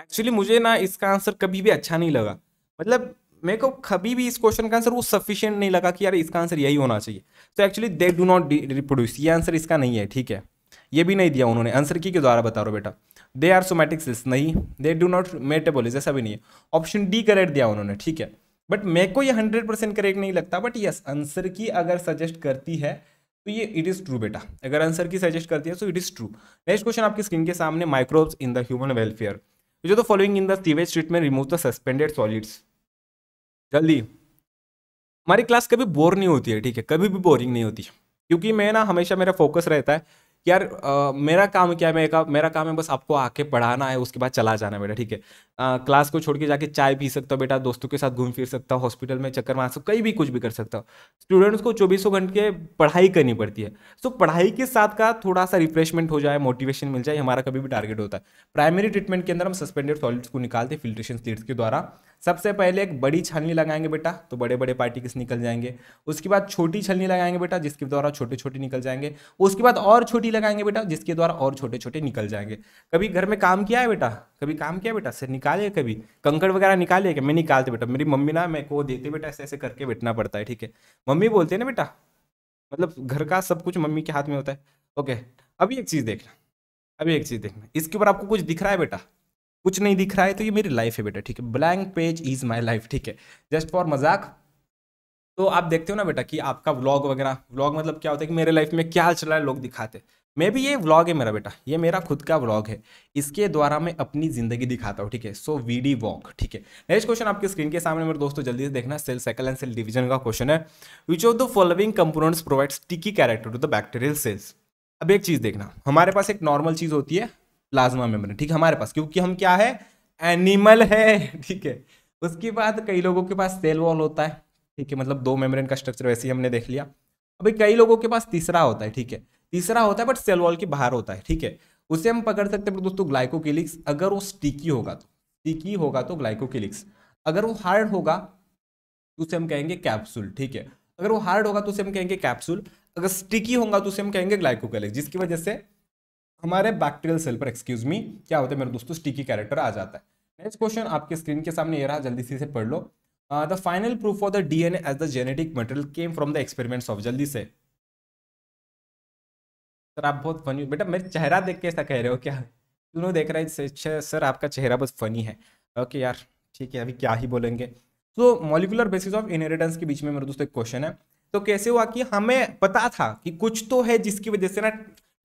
actually मुझे ना इसका आंसर कभी भी अच्छा नहीं लगा मतलब मेरे को कभी भी इस क्वेश्चन का आंसर वो सफिशियंट नहीं लगा कि यार इसका आंसर यही होना चाहिए तो actually they do not reproduce ये आंसर इसका नहीं है ठीक है ये भी नहीं दिया उन्होंने आंसर की के द्वारा बता रहा बेटा दे आर सोमेटिक सेल्स नहीं दे डू नॉट मेटेबोलिज ऐसा भी नहीं है ऑप्शन डी करेक्ट दिया उन्होंने ठीक है बट मेरे को ये हंड्रेड परसेंट करेक्ट नहीं लगता बट यस आंसर की अगर सजेस्ट करती है तो ये इट इज़ ट्रू बेटा अगर आंसर की सजेस्ट करती है तो it is true next question आपकी स्क्रीन के सामने microbes in the human welfare जो तो following in the sewage treatment remove the suspended solids जल्दी हमारी क्लास कभी बोर नहीं होती है ठीक है कभी भी बोरिंग नहीं होती क्योंकि मैं ना हमेशा मेरा फोकस रहता है यार आ, मेरा काम क्या है मेरा मेरा काम है बस आपको आके पढ़ाना है उसके बाद चला जाना बेटा ठीक है आ, क्लास को छोड़ के जाके चाय पी सकता हूँ बेटा दोस्तों के साथ घूम फिर सकता हूँ हॉस्पिटल में चक्कर मार सकता कहीं भी कुछ भी कर सकता हूँ स्टूडेंट्स को चौबीसों घंटे पढ़ाई करनी पड़ती है सो पढ़ाई के साथ का थोड़ा सा रिफ्रेशमेंट हो जाए मोटिवेशन मिल जाए हमारा कभी भी टारगेट होता है प्राइमरी ट्रीटमेंट के अंदर हम सस्पेंडेड सॉलिड्स को निकालते फिल्ट्रेशन स्लीट्स के द्वारा सबसे पहले एक बड़ी छलनी लगाएंगे बेटा तो बड़े बड़े पार्टिकल्स निकल जाएंगे उसके बाद छोटी छलनी लगाएंगे बेटा जिसके द्वारा छोटे छोटे निकल जाएंगे उसके बाद और छोटी लगाएंगे बेटा जिसके द्वारा और छोटे छोटे निकल जाएंगे कभी घर में काम किया है बेटा कभी काम किया बेटा सर निकाले कभी कंकड़ वगैरह निकाले क्या मैं निकालते बेटा मेरी मम्मी ना मेरे को देते बेटा ऐसे ऐसे करके बैठना पड़ता है ठीक है मम्मी बोलते हैं ना बेटा मतलब घर का सब कुछ मम्मी के हाथ में होता है ओके अभी एक चीज़ देखना अभी एक चीज़ देखना इसके ऊपर आपको कुछ दिख रहा है बेटा कुछ नहीं दिख रहा है तो ये मेरी लाइफ है बेटा ठीक है blank page is my life ठीक है जस्ट फॉर मजाक तो आप देखते हो ना बेटा कि आपका व्लॉग वगैरह व्लॉग मतलब क्या होता है कि मेरे लाइफ में क्या चला है लोग दिखाते मैं भी ये व्लॉग है मेरा बेटा ये मेरा खुद का व्लॉग है इसके द्वारा मैं अपनी जिंदगी दिखाता हूँ ठीक है सो वी डी वॉक ठीक है नेक्स्ट क्वेश्चन आपके स्क्रीन के सामने मेरे दोस्तों जल्दी से देखना cell cycle and cell division का क्वेश्चन है which of the following components provide sticky character to the bacterial cells अब एक चीज़ देखना हमारे पास एक नॉर्मल चीज़ होती है प्लाज्मा मेम्ब्रेन ठीक है हमारे पास क्योंकि हम क्या है एनिमल है ठीक है उसके बाद कई लोगों के पास सेल वॉल होता है ठीक है मतलब दो मेम्ब्रेन का स्ट्रक्चर वैसे ही हमने देख लिया अभी कई लोगों के पास तीसरा होता है ठीक है तीसरा होता है बट सेल वॉल के बाहर होता है ठीक है उसे हम पकड़ सकते हैं दोस्तों ग्लाइकोकिलिक्स अगर वो स्टिकी होगा तो स्टिकी होगा तो ग्लाइकोकिलिक्स अगर वो हार्ड होगा तो उसे हम कहेंगे कैप्सूल ठीक है अगर वो हार्ड होगा तो उसे हम कहेंगे कैप्सूल अगर स्टिकी होगा तो उसे हम कहेंगे ग्लाइकोकैलिक्स जिसकी वजह से हमारे बैक्टीरियल सेल पर एक्सक्यूज मी क्या होता है मेरे दोस्तों स्टिकी कैरेक्टर आ जाता है नेक्स्ट क्वेश्चन आपके स्क्रीन के सामने ये रहा जल्दी से पढ़ लो the final proof of the DNA as the genetic material came from the experiments of जल्दी से सर आप बहुत फनी बेटा मेरा चेहरा देख के ऐसा कह रहे हो क्या दोनों देख रहे हैं सर आपका चेहरा बस फनी है ओके यार ठीक है अभी क्या ही बोलेंगे तो मॉलिकुलर बेसिस ऑफ इनहेरिटेंस के बीच में मेरे दोस्तों एक क्वेश्चन है तो कैसे हुआ कि हमें पता था कि कुछ तो है जिसकी वजह से ना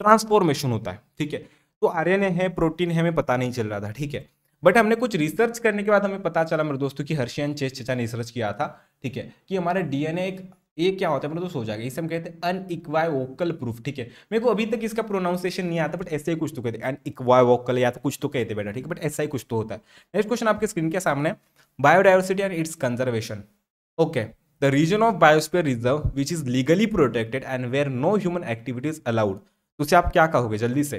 ट्रांसफॉर्मेशन होता है ठीक है तो ए है प्रोटीन है हमें पता नहीं चल रहा था ठीक है बट हमने कुछ रिसर्च करने के बाद हमें पता चला मेरे दोस्तों की हर्षियन चेस चचा ने रिसर्च किया था ठीक है कि हमारा डीएनए एक ये क्या होता है मेरे दोस्त हो जाएगा इसे हम कहते हैं अनइक्वाइवोकल प्रूफ ठीक है मेरे को अभी तक इसका प्रोनाउंसिएशन नहीं आता बट ऐसे ही कुछ तो कहते हैं अनइक्वाइवोकल या तो कुछ तो कहते बेटा ठीक है बट ऐसा ही कुछ तो होता है नेक्स्ट क्वेश्चन आपके स्क्रीन के सामने biodiversity and its conservation okay the region of biosphere reserve which is legally protected and where no human activities allowed तो उसे आप क्या कहोगे जल्दी से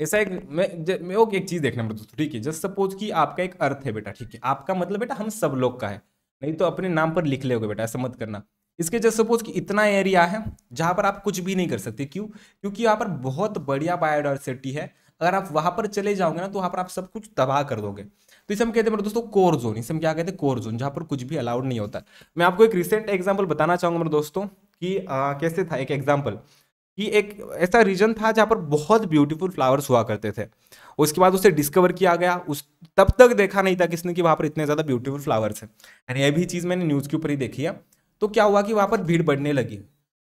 ऐसा एक मैं ओके एक चीज़ देखना दोस्तों ठीक है जस्ट सपोज कि आपका एक अर्थ है बेटा ठीक है आपका मतलब बेटा हम सब लोग का है नहीं तो अपने नाम पर लिख लेगे बेटा ऐसा मत करना इसके जस्ट सपोज कि इतना एरिया है जहां पर आप कुछ भी नहीं कर सकते क्यों क्योंकि यहाँ पर बहुत बढ़िया बायोडाइवर्सिटी है अगर आप वहां पर चले जाओगे ना तो वहाँ पर आप सब कुछ तबाह कर दोगे तो इसे हम कहते हैं मेरे दोस्तों कोर जोन इसे हम क्या कहते हैं कोर जोन जहां पर कुछ भी अलाउड नहीं होता मैं आपको एक रिसेंट एग्जाम्पल बताना चाहूंगा मेरे दोस्तों की कैसे था एक एग्जाम्पल कि एक ऐसा रीजन था जहाँ पर बहुत ब्यूटीफुल फ्लावर्स हुआ करते थे उसके बाद उसे डिस्कवर किया गया उस तब तक देखा नहीं था किसने कि वहाँ पर इतने ज़्यादा ब्यूटीफुल फ्लावर्स हैं एंड ये भी चीज़ मैंने न्यूज़ के ऊपर ही देखी है तो क्या हुआ कि वहाँ पर भीड़ बढ़ने लगी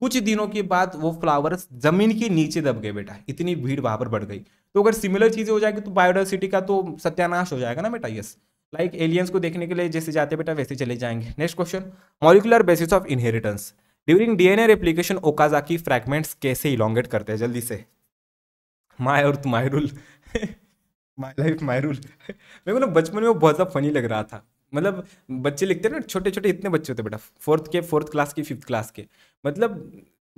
कुछ दिनों के बाद वो फ्लावर्स जमीन के नीचे दब गए बेटा इतनी भीड़ वहाँ पर बढ़ गई तो अगर सिमिलर चीज़ें हो जाएगी तो बायोडाइवर्सिटी का तो सत्यानाश हो जाएगा ना बेटा यस लाइक एलियंस को देखने के लिए जैसे जाते बेटा वैसे चले जाएंगे next question molecular basis of inheritance during DNA replication की फ्रैगमेंट्स कैसे इलांगेट करते हैं जल्दी से my earth my rule my life my rule मेरे को ना बचपन में बहुत ज़्यादा फनी लग रहा था मतलब बच्चे लिखते हैं ना छोटे छोटे इतने बच्चे होते बेटा फोर्थ के फोर्थ क्लास के फिफ्थ क्लास के मतलब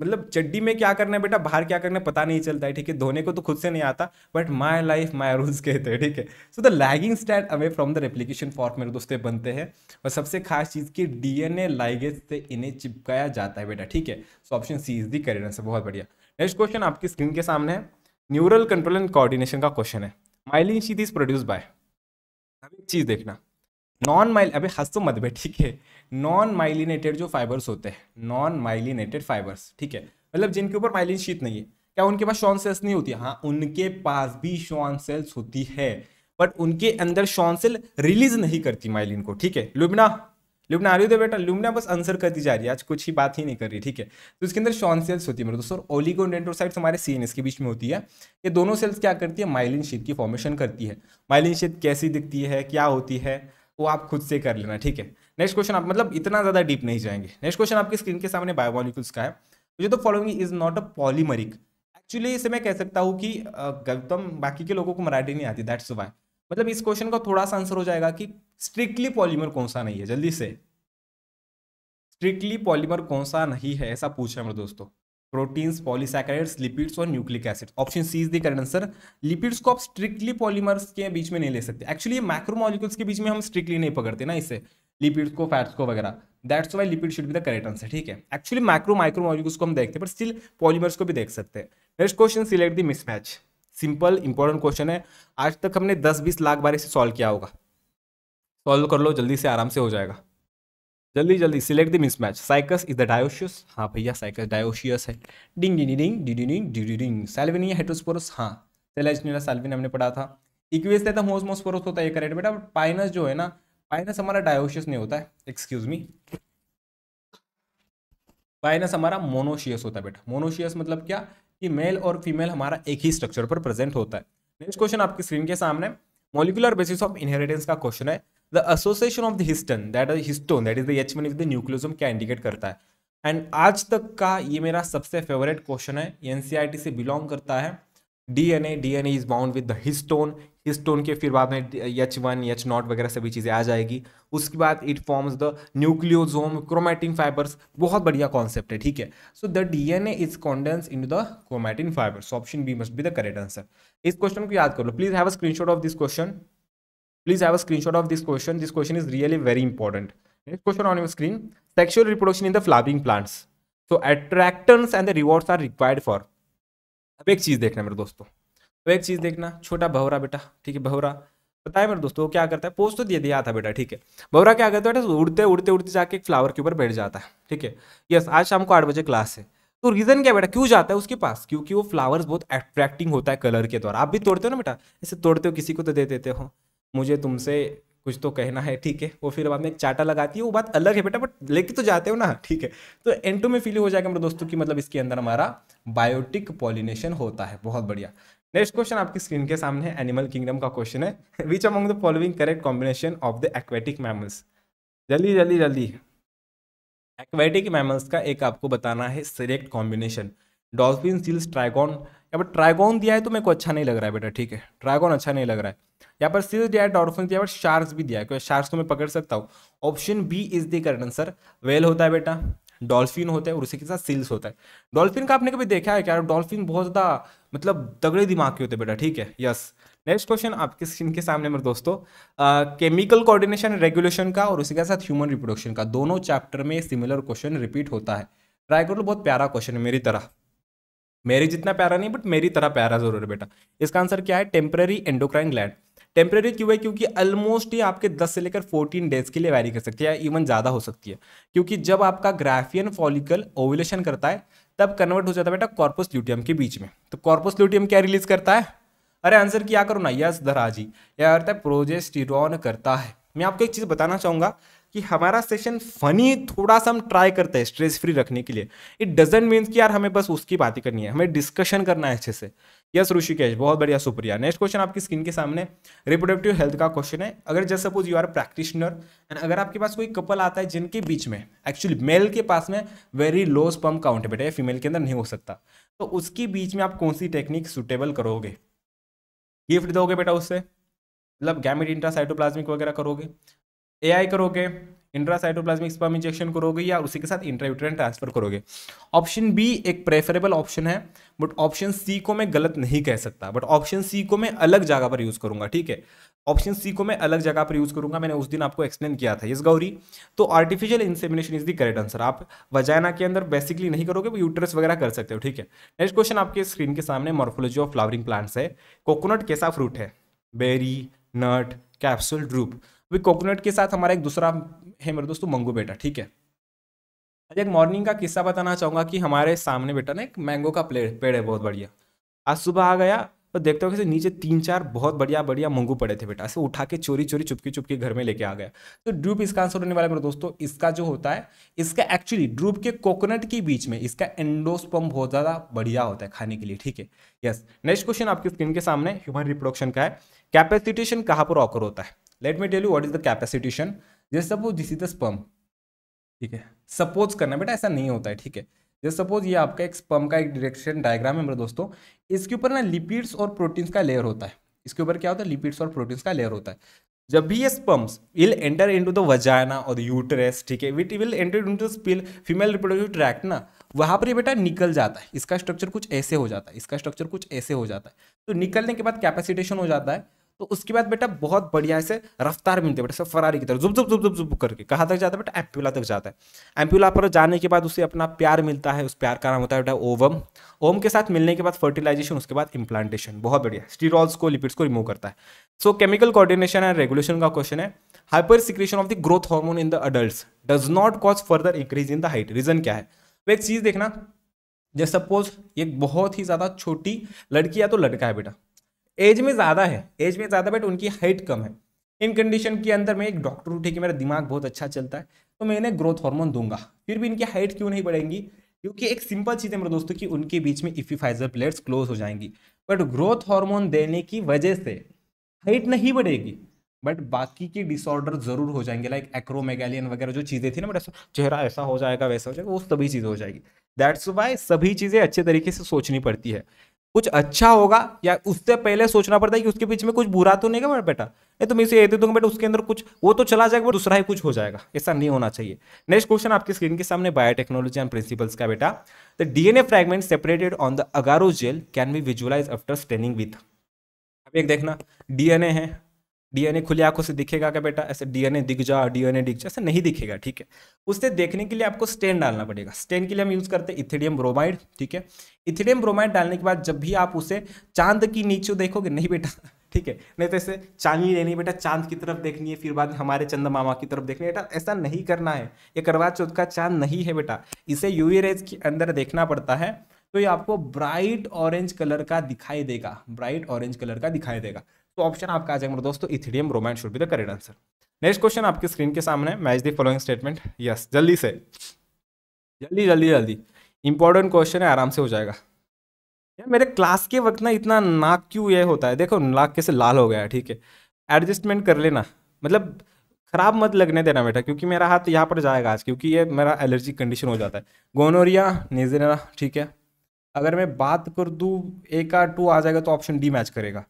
मतलब चड्डी में क्या करना है बेटा बाहर क्या करना है पता नहीं चलता है ठीक है धोने को तो खुद से नहीं आता but my life my rules कहते हैं ठीक है so the lagging strand away from the replication fork मेरे दोस्तों बनते हैं और सबसे खास चीज़ की डी एन ए लाइगेज से इन्हें चिपकाया जाता है बेटा ठीक है so option C is the career से बहुत बढ़िया नेक्स्ट क्वेश्चन आपकी स्क्रीन के सामने है न्यूरल कंट्रोल एंड कोऑर्डिनेशन का क्वेश्चन है myelin sheath is produced by चीज़ देखना नॉन माइल अभी हंस तो मत ठीक है नॉन माइलिनेटेड जो फाइबर्स होते हैं नॉन माइलिनेटेड फाइबर्स ठीक है मतलब जिनके ऊपर माइलिन शीत नहीं है क्या उनके पास शॉन सेल्स नहीं होती हाँ उनके पास भी शॉन सेल्स होती है बट उनके अंदर शॉन सेल रिलीज नहीं करती माइलिन को ठीक है लुबना लुबना आ रही हो तो बेटा लुबना बस आंसर करती जा रही है आज कुछ ही बात ही नहीं कर रही ठीक है तो इसके अंदर शॉन सेल्स होती है मेरे दोस्तों ओलिगोडेंड्रोसाइट्स हमारे सी के बीच में होती है ये दोनों सेल्स क्या करती है माइलिन शीत की फॉर्मेशन करती है माइलिन शीत कैसी दिखती है क्या होती है वो आप खुद से कर लेना ठीक है नेक्स्ट क्वेश्चन आप मतलब इतना ज़्यादा डीप नहीं जाएंगे नेक्स्ट क्वेश्चन आपकी स्क्रीन के सामने बायोमोलिकुल्स का है मुझे तो following is not a polymeric actually इसे मैं कह सकता हूँ कि गौतम बाकी के लोगों को मराठी नहीं आती दैट्स वाई मतलब इस क्वेश्चन का थोड़ा सा आंसर हो जाएगा कि स्ट्रिक्टली पॉलीमर कौन सा नहीं है जल्दी से स्ट्रिक्टली पॉलीमर कौन सा नहीं है ऐसा पूछा है मेरे दोस्तों प्रोटीन्स पॉलीसैकेराइड्स लिपिड्स और nucleic acid option C is the correct answer lipids को आप स्ट्रिक्टली पॉलीमर्स के बीच में नहीं ले सकते एक्चुअली मैक्रोमोलिक्यूल्स के बीच में हम स्ट्रिक्टली नहीं पकड़ते ना इसे लिपिड्स को फैट्स को वगैरह दैट्स वाई लिपिड शुड भी द करेक्ट आंसर ठीक है एक्चुअली माइक्रो माइक्रो मॉलिक्यूल्स को हम देखते हैं पर स्टिल पॉलीमर्स को भी देख सकते हैं next question select the mismatch simple important question है आज तक हमने दस बीस लाख बार इसे सॉल्व किया होगा सॉल्व कर लो जल्दी से आराम से हो जाएगा जल्दी जल्दी select the mismatch Cycas is the dioecious हाँ भैया साइकस डायोशियस है डिंग डिंग डिंग डिंग डिंग डिंग सेल्वेनिया हेटोस्पोरस हाँ सेलेजनीरा सेल्विन हमने पढ़ा था इक्वेस रहता है होमोस्मोस्पोरस तो होता है करेक्ट बेटा पाइनस जो है ना पाइनस हमारा डायोशियस नहीं होता है एक्सक्यूज मी पाइनस हमारा मोनोशियस होता है बेटा मोनोशियस मतलब क्या कि मेल और फीमेल हमारा एक ही स्ट्रक्चर पर प्रेजेंट होता है नेक्स्ट क्वेश्चन आपकी स्क्रीन के सामने मोलिकुलर बेसिस ऑफ इनहेरिटेंस का क्वेश्चन है the association of the histone that histone that is the H one with the nucleosome क्या इंडिकेट करता है एंड आज तक का ये मेरा सबसे फेवरेट क्वेश्चन है एनसीईआरटी e से बिलोंग करता है DNA DNA is bound with the histone histone के फिर बाद में एच वन एच नॉट वगैरह सभी चीज़ें आ जाएगी उसके बाद it forms the nucleosome chromatin fibres बहुत बढ़िया कॉन्सेप्ट है ठीक है so the DNA is condense in the chromatin fibres option B must be the correct answer इस क्वेश्चन को याद कर लो please have a screenshot of this question please have a screenshot of this question this question is really very important next question on your screen sexual reproduction in the flowering plants so एट्रैक्टर्स and the rewards are required for अब एक चीज़ देखना मेरे दोस्तों तो एक चीज़ देखना छोटा भवरा बेटा ठीक है भवरा बताया मेरे दोस्तों वो क्या करता है पोस्ट तो दे दिया था बेटा ठीक है भवरा क्या करता है बेटा उड़ते उड़ते उड़ते जाके एक फ्लावर के ऊपर बैठ जाता है ठीक है यस आज शाम को आठ बजे क्लास है तो रीज़न क्या बेटा क्यों जाता है उसके पास क्योंकि वो फ्लावर्स बहुत अट्रैक्टिंग होता है कलर के द्वारा आप भी तोड़ते हो ना बेटा ऐसे तोड़ते हो किसी को तो दे देते हो मुझे तुमसे कुछ तो कहना है ठीक है वो फिर बाद में चाटा लगाती है वो बात अलग है बेटा बट लेके तो जाते हो ना ठीक है तो एंटो में फील हो जाएगा मेरे दोस्तों की मतलब इसके अंदर हमारा बायोटिक पॉलिनेशन होता है बहुत बढ़िया नेक्स्ट क्वेश्चन आपकी स्क्रीन के सामने है एनिमल किंगडम का क्वेश्चन है which among the following correct combination of the aquatic mammals जल्दी जल्दी जल्दी एक्वेटिक मैमल्स का एक आपको बताना है select combination dolphin seals Trygon यहाँ पर ट्राइगोन दिया है तो मेरे को अच्छा नहीं लग रहा है बेटा ठीक है ट्राइगोन अच्छा नहीं लग रहा है यहाँ पर सिल्स दिया है डॉल्फिन दिया है शार्क्स भी दिया है क्योंकि शार्क्स को तो मैं पकड़ सकता हूँ option B is the correct answer well होता है बेटा डॉल्फिन होता है और उसी के साथ सील्स होता है डॉल्फिन का आपने कभी देखा है क्या डॉल्फिन बहुत ज़्यादा मतलब तगड़े दिमाग के होते हैं बेटा ठीक है यस नेक्स्ट क्वेश्चन आपके स्क्रीन के सामने मेरे दोस्तों केमिकल कोऑर्डिनेशन रेगुलेशन का और उसी के साथ ह्यूमन रिप्रोडक्शन का दोनों चैप्टर में सिमिलर क्वेश्चन रिपीट होता है ट्राई बहुत प्यारा क्वेश्चन है मेरी तरह मेरी जितना प्यारा नहीं बट मेरी तरह प्यारा जरूर है बेटा इसका आंसर क्या है टेम्प्रेरी एंडोक्राइन ग्लैंड टेम्प्रेरी क्यों है क्योंकि ऑलमोस्ट ही आपके 10 से लेकर 14 डेज के लिए वैरी कर सकती है इवन ज़्यादा हो सकती है क्योंकि जब आपका ग्राफियन फॉलिकल ओवुलेशन करता है तब कन्वर्ट हो जाता है बेटा कॉर्पस ल्यूटियम के बीच में तो कॉर्पस ल्यूटियम क्या रिलीज करता है अरे आंसर क्या करो ना यस धराजी यह करता है प्रोजेस्टिरॉन करता है मैं आपको एक चीज़ बताना चाहूँगा कि हमारा सेशन फनी थोड़ा सा हम ट्राई करते हैं स्ट्रेस फ्री रखने के लिए इट डजेंट मीन्स कि यार हमें बस उसकी बात ही करनी है हमें डिस्कशन करना है अच्छे से यस ऋषिकेश बहुत बढ़िया सुप्रिया नेक्स्ट क्वेश्चन आपकी स्किन के सामने रिप्रोडक्टिव हेल्थ का क्वेश्चन है अगर just suppose you are practitioner and अगर आपके पास कोई कपल आता है जिनके बीच में एक्चुअली मेल के पास में वेरी लो स्पम काउंट बेटा फीमेल के अंदर नहीं हो सकता तो उसके बीच में आप कौन सी टेक्निक सुटेबल करोगे गिफ्ट दोगे बेटा उससे मतलब गैमिट इंट्रा साइटोप्लाज्मिक वगैरह करोगे एआई करोगे इंट्रासाइटोप्लाज्मिक स्पर्म इंजेक्शन करोगे या उसी के साथ इंट्रायूट्रन ट्रांसफर करोगे ऑप्शन बी एक प्रेफरेबल ऑप्शन है बट ऑप्शन सी को मैं गलत नहीं कह सकता बट ऑप्शन सी को मैं अलग जगह पर यूज़ करूंगा ठीक है ऑप्शन सी को मैं अलग जगह पर यूज़ करूंगा मैंने उस दिन आपको एक्सप्लेन किया था यस गौरी तो artificial insemination is the correct answer आप वजाना के अंदर बेसिकली नहीं करोगे वो वगैरह कर सकते हो ठीक है नेक्स्ट क्वेश्चन आपके स्क्रीन के सामने मॉर्फोलॉजी ऑफ फ्लावरिंग प्लांट्स है कोकोनट कैसा फ्रूट है बेरी नट कैप्सूल ड्रूप वे कोकोनट के साथ हमारा एक दूसरा है मेरे दोस्तों मंगो बेटा ठीक है एक मॉर्निंग का किस्सा बताना चाहूँगा कि हमारे सामने बेटा ना एक मैंगो का पेड़ है बहुत बढ़िया आज सुबह आ गया तो देखते हो कि नीचे तीन चार बहुत बढ़िया बढ़िया मंगू पड़े थे बेटा ऐसे उठा के चोरी चोरी चुपकी चुपकी घर में लेके आ गया तो ड्रूप इसका आंसर होने वाला मेरे दोस्तों इसका जो होता है इसका एक्चुअली ड्रूप के कोकोनट के बीच में इसका एंडोस्पम बहुत ज़्यादा बढ़िया होता है खाने के लिए ठीक है यस नेक्स्ट क्वेश्चन आपकी स्क्रीन के सामने ह्यूमन रिप्रोडक्शन का है कैपेसिटेशन कहाँ पर ऑकर होता है let me tell you what is the capacitation जैसे suppose this is the sperm ठीक है सपोज करना बेटा ऐसा नहीं होता है ठीक है जैसे सपोज ये आपका एक स्पम का एक डिरेक्शन डायग्राम है मेरे दोस्तों इसके ऊपर ना लिपिड्स और प्रोटीन्स का लेयर होता है इसके ऊपर क्या होता है लिपिड्स और प्रोटीन्स का लेयर होता है जब भी ये sperms will enter into the vagina और यूटरेस ठीक है it will enter into to spill female reproductive tract ना वहाँ पर ये बेटा निकल जाता है इसका स्ट्रक्चर कुछ ऐसे हो जाता है इसका स्ट्रक्चर कुछ ऐसे हो जाता है तो निकलने के बाद कैपेसिटेशन हो जाता है तो उसके बाद बेटा बहुत बढ़िया से रफ्तार मिलती है बेटा सब फरारी की तरफ जुब जुब जुब जुब जुब करके कहाँ तक जाता है बेटा एम्प्यूला तक जाता है एम्प्यूला पर जाने के बाद उसे अपना प्यार मिलता है उस प्यार का नाम होता है बेटा ओवम ओम के साथ मिलने के बाद फर्टिलाइजेशन उसके बाद इम्प्लांटेशन बहुत बढ़िया स्टीरोल्स को लिपिड्स को रिमूव करता है so chemical coordination and regulation का क्वेश्चन है hyper secretion of the growth hormone in the adult does not cause further increase in the height reason क्या है तो एक चीज़ देखना जैसे सपोज एक बहुत ही ज़्यादा छोटी लड़की या तो लड़का है बेटा एज में ज़्यादा है एज में ज़्यादा बट उनकी हाइट कम है इन कंडीशन के अंदर मैं एक डॉक्टर हूँ ठीक है मेरा दिमाग बहुत अच्छा चलता है तो मैं इन्हें ग्रोथ हार्मोन दूंगा फिर भी इनकी हाइट क्यों नहीं बढ़ेंगी क्योंकि एक सिंपल चीज़ है मेरे दोस्तों कि उनके बीच में इफीफाइजर प्लेट्स क्लोज हो जाएंगी बट ग्रोथ हार्मोन देने की वजह से हाइट नहीं बढ़ेगी बट बाकी के डिसऑर्डर जरूर हो जाएंगे लाइक एक्रोमेगैलियन वगैरह जो चीज़ें थी ना मेरा चेहरा ऐसा हो जाएगा वैसा हो जाएगा वो सभी चीज़ें हो जाएगी दैट्स वाई सभी चीज़ें अच्छे तरीके से सोचनी पड़ती है कुछ अच्छा होगा या उससे पहले सोचना पड़ता है कि उसके पीछे में कुछ बुरा तो नहीं है बेटा नहीं तो मैं इसे ये दे दूंगा बेटा उसके अंदर कुछ वो तो चला जाएगा दूसरा ही कुछ हो जाएगा ऐसा नहीं होना चाहिए नेक्स्ट क्वेश्चन आपकी स्क्रीन के सामने बायोटेक्नोलॉजी एंड प्रिंसिपल्स का बेटा the DNA fragment separated on the agarose gel can be visualised after staining with अब एक देखना डीएनए है डीएनए खुली आंखों से दिखेगा क्या बेटा ऐसे डीएनए दिख जा डीएनए दिख जा ऐसे नहीं दिखेगा ठीक है उससे देखने के लिए आपको स्टेन डालना पड़ेगा स्टेन के लिए हम यूज़ करते हैं इथिडियम ब्रोमाइड ठीक है इथिडियम ब्रोमाइड डालने के बाद जब भी आप उसे चांद की नीचे देखोगे नहीं बेटा ठीक है नहीं तो ऐसे चांदनी लेनी बेटा चांद की तरफ देखनी है फिर बाद में हमारे चंदा मामा की तरफ देखनी है बेटा ऐसा नहीं करना है ये करवा चौथ का चांद नहीं है बेटा इसे यूवी रेज के अंदर देखना पड़ता है तो ये आपको ब्राइट ऑरेंज कलर का दिखाई देगा ब्राइट ऑरेंज कलर का दिखाई देगा तो ऑप्शन आपका आ जाएगा दोस्तों ethidium bromide should be the correct answer next question आपकी स्क्रीन के सामने match the following statement yes जल्दी से जल्दी जल्दी जल्दी इंपॉर्टेंट क्वेश्चन है आराम से हो जाएगा यार मेरे क्लास के वक्त ना इतना नाक क्यों ये होता है देखो नाक कैसे लाल हो गया है ठीक है एडजस्टमेंट कर लेना मतलब खराब मत लगने देना बेटा क्योंकि मेरा हाथ यहाँ पर जाएगा आज क्योंकि ये मेरा एलर्जी कंडीशन हो जाता है गोनोरिया नेजेरा ठीक है अगर मैं बात कर दूँ एक आर टू आ जाएगा तो ऑप्शन डी मैच करेगा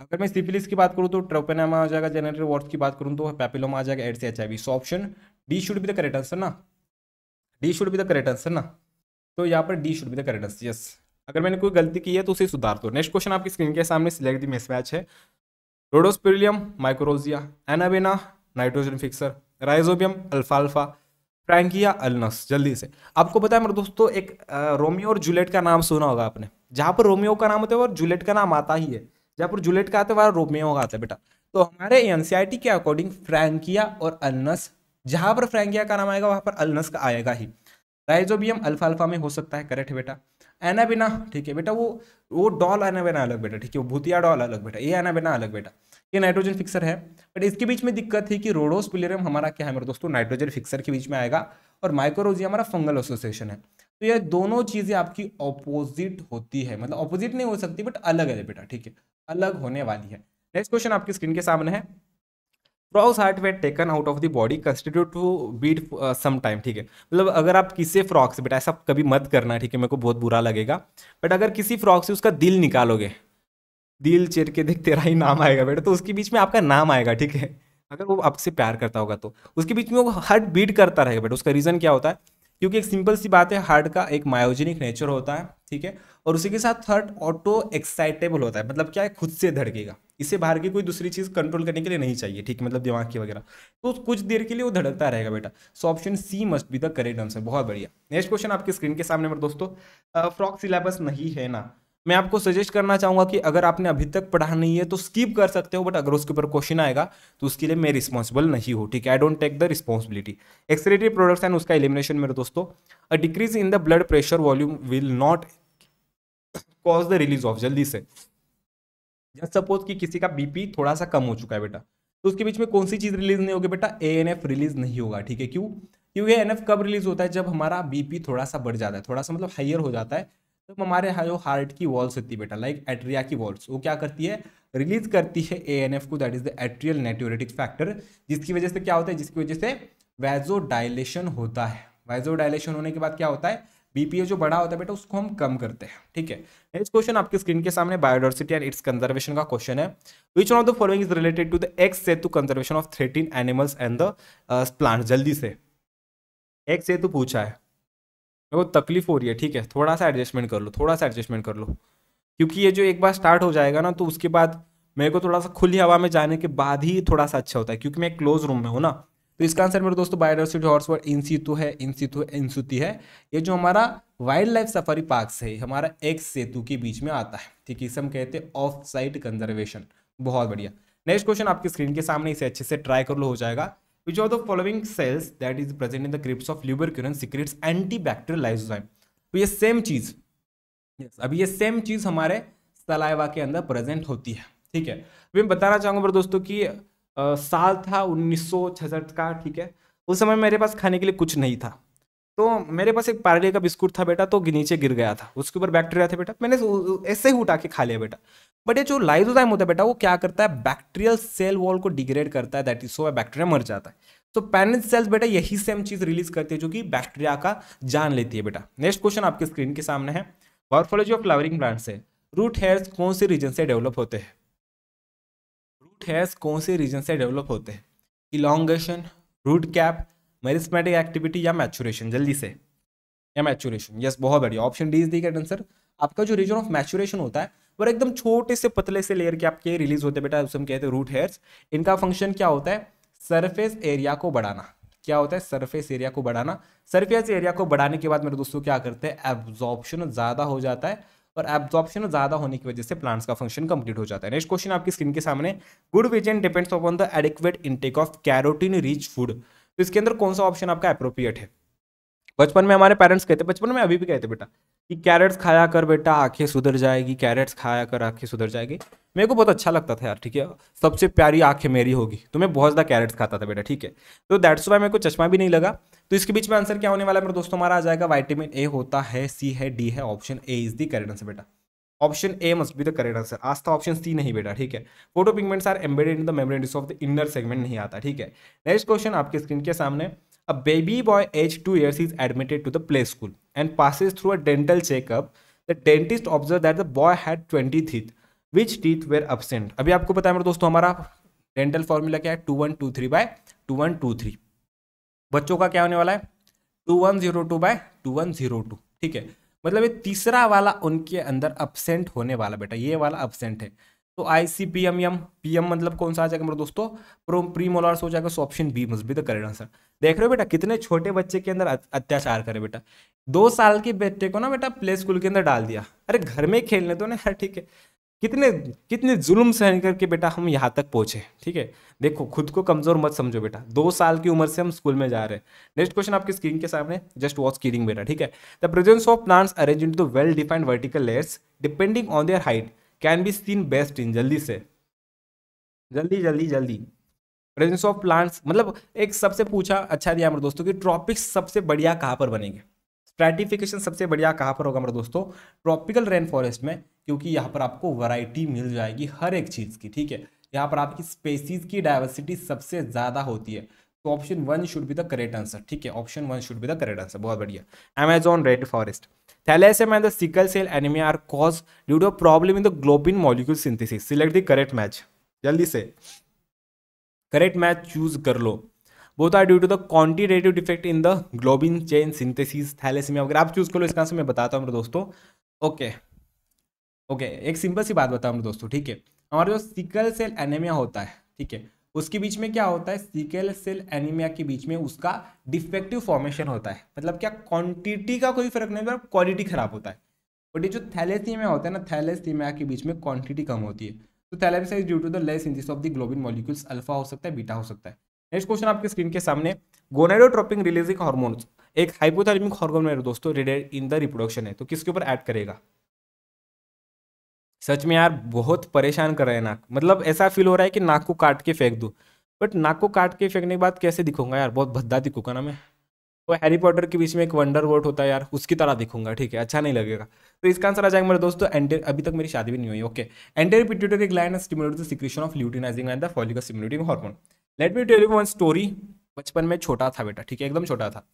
अगर मैं सिफिलिस की बात करूँ तो ट्रोपेनामा आ जाएगा जनरेटर वॉर्ड की बात करूँ तो पैपिलोमा आ जाएगा AIDS H I so option D should be the correct answer ना D should be the correct answer ना तो यहाँ पर D should be the correct answer yes अगर मैंने कोई गलती की है तो उसे सुधार दो नेक्स्ट क्वेश्चन आपकी स्क्रीन के सामने सिलेक्ट दी मिसमैच है Rhodospirillum mycorrhiza Anabaena nitrogen fixer Rhizobium अल्फाल्फा फ्रैंकिया अल्नस जल्दी से आपको पता है मेरे दोस्तों एक रोमियो और जूलेट का नाम सुना होगा आपने जहाँ पर रोमियो का नाम होता है और जूलेट का नाम आता ही है जयपुर जुलेट का आता है वहाँ रोमियो का आता है बेटा तो हमारे एन के अकॉर्डिंग फ्रेंकिया और अलनस जहाँ पर फ्रेंकिया का नाम आएगा वहाँ पर अलनस का आएगा ही राइजोबियम अल्फा अल्फा में हो सकता है करेक्ट बेटा एनाबिना ठीक है बेटा वो वो डॉल एनाबिना अलग बेटा ठीक है वो भूतिया डॉल अलग बेटा ये एनाबिना अलग बेटा ये नाइट्रोजन फिक्सर है बट इसके बीच में दिक्कत है कि रोडोस पिलेरियम हमारा क्या है मेरे दोस्तों नाइट्रोजन फिक्सर के बीच में आएगा और माइक्रोरोजी हमारा फंगल एसोसिएशन है तो ये दोनों चीज़ें आपकी ऑपोजिट होती है मतलब ऑपोजिट नहीं हो सकती बट अलग है बेटा ठीक है अलग होने वाली है नेक्स्ट क्वेश्चन आपकी स्क्रीन के सामने है frog's heart wet taken out of the body constitute to beat some time ठीक है मतलब अगर आप किसी फ्रॉग से बेटा ऐसा कभी मत करना ठीक है मेरे को बहुत बुरा लगेगा बट अगर किसी फ्रॉग से उसका दिल निकालोगे दिल चेर के देख तेरा ही नाम आएगा बेटा तो उसके बीच में आपका नाम आएगा ठीक है अगर वो आपसे प्यार करता होगा तो उसके बीच में वो हार्ट बीट करता रहेगा बेटा उसका रीज़न क्या होता है क्योंकि एक सिंपल सी बात है हार्ट का एक मायोजेनिक नेचर होता है ठीक है और उसी के साथ थर्ड ऑटो एक्साइटेबल होता है मतलब क्या है खुद से धड़केगा इसे बाहर की कोई दूसरी चीज़ कंट्रोल करने के लिए नहीं चाहिए ठीक है मतलब दिमाग की वगैरह तो कुछ देर के लिए वो धड़कता रहेगा बेटा so option C must be the correct answer बहुत बढ़िया नेक्स्ट क्वेश्चन आपके स्क्रीन के सामने दोस्तों फ्रॉक सिलेबस नहीं है ना मैं आपको सजेस्ट करना चाहूंगा कि अगर आपने अभी तक पढ़ा नहीं है तो स्किप कर सकते हो बट अगर उसके ऊपर क्वेश्चन आएगा तो उसके लिए मैं रिस्पॉन्सिबल नहीं हूँ ठीक है I don't take the responsibility excreted products and उसका एलिमिनेशन मेरे दोस्तों a decrease in the blood pressure volume will not cause the release of जल्दी से जस्ट सपोज कि किसी का बीपी थोड़ा सा कम हो चुका है बेटा तो उसके बीच में कौन सी चीज़ रिलीज नहीं होगी बेटा ए रिलीज नहीं होगा ठीक है क्यों क्योंकि एन कब रिलीज होता है जब हमारा बीपी थोड़ा सा बढ़ जाता है थोड़ा सा मतलब हाइयर हो जाता है तो हमारे जो हार्ट की वॉल्स होती है बेटा लाइक एट्रिया की वॉल्स वो क्या करती है रिलीज करती है ए एन एफ को that is the atrial natriuretic factor जिसकी वजह से क्या होता है जिसकी वजह से वैजो डायलेशन होता है वैजो डायलेशन होने के बाद क्या होता है बीपीए जो बड़ा होता है बेटा उसको हम कम करते हैं ठीक है नेक्स्ट क्वेश्चन आपके स्क्रीन के सामने बायोडाइवर्सिटी एंड इट्स कंजर्वेशन का क्वेश्चन है which one of the following is related to the ex situ conservation of thirteen animals and the plant जल्दी से एक्स सेतु पूछा है मेरे को तकलीफ हो रही है ठीक है थोड़ा सा एडजस्टमेंट कर लो थोड़ा सा एडजस्टमेंट कर लो क्योंकि ये जो एक बार स्टार्ट हो जाएगा ना तो उसके बाद मेरे को थोड़ा सा खुली हवा में जाने के बाद ही थोड़ा सा अच्छा होता है क्योंकि मैं क्लोज रूम में हूँ ना तो इसका आंसर मेरे दोस्तों बायोडाइवर्सिटी इन इंसितु है इंसितु इंसुति है ये जो हमारा वाइल्ड लाइफ सफारी पार्क है हमारा एक सेतु के बीच में आता है ठीक है इसे हम कहते हैं ऑफ साइड कंजर्वेशन बहुत बढ़िया नेक्स्ट क्वेश्चन आपकी स्क्रीन के सामने इसे अच्छे से ट्राई कर लो हो जाएगा Which of the following cells that is present in the crypts of tuberculin secretes antibacterial lysozyme? तो ये सेम चीज यस अब ये सेम चीज हमारे सलाइवा के अंदर प्रेजेंट होती है ठीक है मैं बताना चाहूंगा मेरे दोस्तों कि आ, साल था उन्नीस का ठीक है उस समय मेरे पास खाने के लिए कुछ नहीं था तो मेरे पास एक पार्ले का बिस्कुट था बेटा तो नीचे गिर गया था उसके ऊपर बैक्टीरिया था बेटा मैंने ऐसे ही उठा के खा लिया बेटा बट ये जो लाइजोजाइम होता है बेटा वो क्या करता है बैक्टीरियल सेल वॉल को डिग्रेड करता है दैट इज सो बैक्टीरिया मर जाता है तो पैरेंट सेल्स बेटा यही सेम चीज रिलीज करती है जो कि बैक्टीरिया का जान लेती है बेटा नेक्स्ट क्वेश्चन आपके स्क्रीन के सामने है मॉर्फोलॉजी ऑफ फ्लावरिंग प्लांट्स है रूट हेयर्स कौन से रीजन से डेवलप होते हैं रूट हेयर्स कौन से रीजन से डेवलप होते हैं elongation root cap meristematic activity या मैचुरेशन जल्दी से या मैचुरेशन यस बहुत बढ़िया option D is the correct answer आपका जो रीजन ऑफ मैचुरेशन होता है वो एकदम छोटे से पतले से लेयर के आपके रिलीज होते हैं बेटा उसे हम कहते हैं रूट हेयर्स इनका फंक्शन क्या होता है सरफेस एरिया को बढ़ाना क्या होता है सरफेस एरिया को बढ़ाना सरफेस एरिया को बढ़ाने के बाद मेरे दोस्तों क्या करते हैं एब्जॉर्प्शन ज़्यादा हो जाता है और एब्जॉर्प्शन ज़्यादा होने की वजह से प्लांट्स का फंक्शन कंप्लीट हो जाता है नेक्स्ट क्वेश्चन आपकी स्किन के सामने good vision depends upon the adequate intake of carotene rich food तो इसके अंदर कौन सा ऑप्शन आपका अप्रोप्रिएट है बचपन में हमारे पेरेंट्स कहते बचपन में अभी भी कहते बेटा कि कैरेट्स खाया कर बेटा आंखें सुधर जाएगी कैरेट्स खाया कर आंखें सुधर जाएगी मेरे को बहुत अच्छा लगता था यार ठीक है सबसे प्यारी आंखें मेरी होगी तो मैं बहुत ज़्यादा कैरेट्स खाता था बेटा ठीक है तो दैट्स वाई मेरे को चश्मा भी नहीं लगा तो इसके बीच में आंसर क्या होने वाला है मेरे दोस्तों हमारा आ जाएगा वाइटामिन ए होता है सी है डी है option A is the correct answer बेटा option A must be the correct answer आज था ऑप्शन सी नहीं बेटा ठीक है photo pigments are embedded in the memory of the inner segment नहीं आता ठीक है नेक्स्ट क्वेश्चन आपके स्क्रीन के सामने A baby boy aged 2 years is admitted to the play school and passes through a dental checkup. The dentist observed that the boy had 20 teeth, which teeth were absent. अभी आपको पता है मेरे दोस्तों हमारा डेंटल फॉर्मूला क्या है two one two three by two one two three बच्चों का क्या होने वाला है two one zero two by two one zero two ठीक है मतलब ये तीसरा वाला उनके अंदर अब्सेंट होने वाला बेटा ये वाला अब्सेंट है तो I C P M M P M मतलब कौन सा आ जाएगा मेरे दोस्तों प्रो प्री मोलार्स हो जाएगा so option B must be the correct answer देख रहे हो बेटा कितने छोटे बच्चे के अंदर अत्याचार करे बेटा दो साल के बेटे को ना बेटा प्ले स्कूल के अंदर डाल दिया अरे घर में खेलने तो ना यार ठीक है कितने कितने जुल्म सहन करके बेटा हम यहाँ तक पहुँचे ठीक है देखो खुद को कमज़ोर मत समझो बेटा दो साल की उम्र से हम स्कूल में जा रहे हैं नेक्स्ट क्वेश्चन आपके स्क्रीन के सामने जस्ट वॉच कीडिंग बेटा ठीक है the presence of plants arrange into well defined vertical layers depending on their height can be seen best in जल्दी से जल्दी जल्दी जल्दी प्रेजेंस ऑफ प्लांट्स मतलब एक सबसे पूछा अच्छा दिया हमारे दोस्तों कि ट्रॉपिक्स सबसे बढ़िया कहाँ पर बनेंगे स्ट्रेटिफिकेशन सबसे बढ़िया कहाँ पर होगा हमारे दोस्तों ट्रॉपिकल रेन फॉरेस्ट में क्योंकि यहाँ पर आपको वैरायटी मिल जाएगी हर एक चीज़ की ठीक है यहाँ पर आपकी स्पेसीज की डाइवर्सिटी सबसे ज़्यादा होती है तो option one should be the correct answer ठीक है option one should be the correct answer बहुत बढ़िया Amazon rain forest Thalassemia and the sickle cell anemia are caused due to problem in the globin molecule synthesis select the correct match जल्दी से correct match choose कर लो both are due to the quantitative defect in the globin chain synthesis thalassemia वगैरह आप choose कर लो इसका answer मैं बताता हूं मेरे दोस्तों ओके ओके एक सिंपल सी बात बताऊं मेरे दोस्तों ठीक है हमारा जो सिकल सेल एनीमिया होता है ठीक है उसके बीच में क्या होता है सिकल सेल एनीमिया के बीच में उसका डिफेक्टिव फॉर्मेशन होता है मतलब क्या क्वांटिटी का कोई फर्क नहीं होता क्वालिटी खराब होता है बट ये जो थैलेसीमिया होता है ना थैलेसीमिया के बीच में क्वांटिटी कम होती है तो thalassemia due to the less इंजिस of the globin molecules alpha हो सकता है बीटा हो सकता है नेक्स्ट क्वेश्चन आपके स्क्रीन के सामने गोनाडोट्रोपिंग रिलीजिंग हार्मोन एक हाइपोथैलेमिक हार्मोन मेरे दोस्तों रिलेटेड इन द रिप्रोडक्शन है तो किसके ऊपर ऐड करेगा सच में यार बहुत परेशान कर रहे हैं नाक मतलब ऐसा फील हो रहा है कि नाक को काट के फेंक दूँ बट नाक को काट के फेंकने के बाद कैसे दिखूंगा यार बहुत भद्दा दिखूंगा ना मैं वो हैरी पॉटर के बीच में एक वंडर वर्ड होता है यार उसकी तरह दिखूंगा ठीक है अच्छा नहीं लगेगा तो इसका आंसर आ जाएगा मेरे दोस्तों एंटेर अभी तक मेरी शादी भी नहीं हुई okay anterior pituitary gland stimulate the secretion of luteinizing and the follicle stimulating hormone let me tell you one story बचपन में छोटा था बेटा ठीक है एकदम छोटा था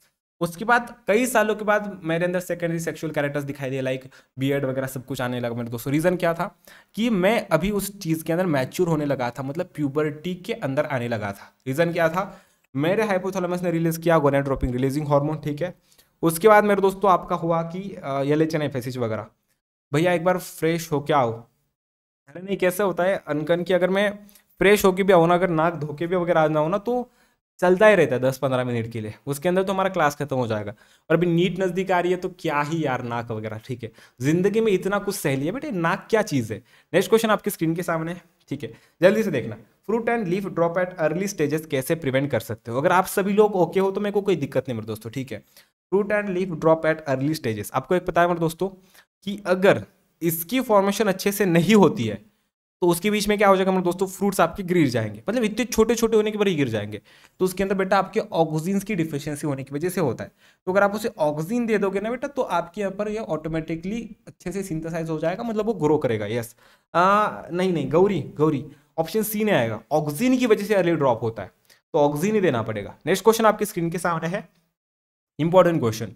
उसके बाद कई सालों के बाद मेरे अंदर सेकेंडरी सेक्सुअल कैरेक्टर्स दिखाई दिए लाइक बीएड वगैरह सब कुछ आने लगा मेरे दोस्तों रीज़न क्या था कि मैं अभी उस चीज़ के अंदर मैच्योर होने लगा था मतलब प्यूबर्टी के अंदर आने लगा था रीज़न क्या था मेरे हाइपोथोलमस ने रिलीज किया गोनाडोट्रोपिन रिलीजिंग हॉर्मोन ठीक है उसके बाद मेरे दोस्तों आपका हुआ कि एल एच वगैरह भैया एक बार फ्रेश हो क्या आओ अरे नहीं कैसे होता है अनकन की अगर मैं फ्रेश होके भी आऊँ ना अगर नाक धोके भी वगैरह आ जाऊँ ना तो चलता ही रहता है दस पंद्रह मिनट के लिए उसके अंदर तो हमारा क्लास खत्म हो जाएगा और अभी नीट नज़दीक आ रही है तो क्या ही यार नाक वगैरह ठीक है जिंदगी में इतना कुछ सह लिया बेटे नाक क्या चीज़ है नेक्स्ट क्वेश्चन आपकी स्क्रीन के सामने है ठीक है जल्दी से देखना fruit and leaf drop at early stages कैसे प्रिवेंट कर सकते हो अगर आप सभी लोग ओके हो तो मेरे को कोई दिक्कत नहीं मेरे दोस्तों ठीक है fruit and leaf drop at early stages आपको एक पता है मेरे दोस्तों कि अगर इसकी फॉर्मेशन अच्छे से नहीं होती है तो उसके बीच में क्या हो जाएगा हमारे दोस्तों फ्रूट्स आपके गिर जाएंगे मतलब इतने छोटे छोटे होने के बाद गिर जाएंगे तो उसके अंदर बेटा आपके ऑक्सीजन की डिफिशियंसी होने की वजह से होता है तो अगर आप उसे ऑक्सीजन दे दोगे ना बेटा तो आपके यहाँ पर ऑटोमेटिकली अच्छे से सिंथेसाइज हो जाएगा मतलब वो ग्रो करेगा यस नहीं नहीं गौरी गौरी ऑप्शन सी नहीं आएगा ऑक्सीजन की वजह से अर्ली ड्रॉप होता है तो ऑक्सीजन ही देना पड़ेगा नेक्स्ट क्वेश्चन आपकी स्क्रीन के सामने है इंपॉर्टेंट क्वेश्चन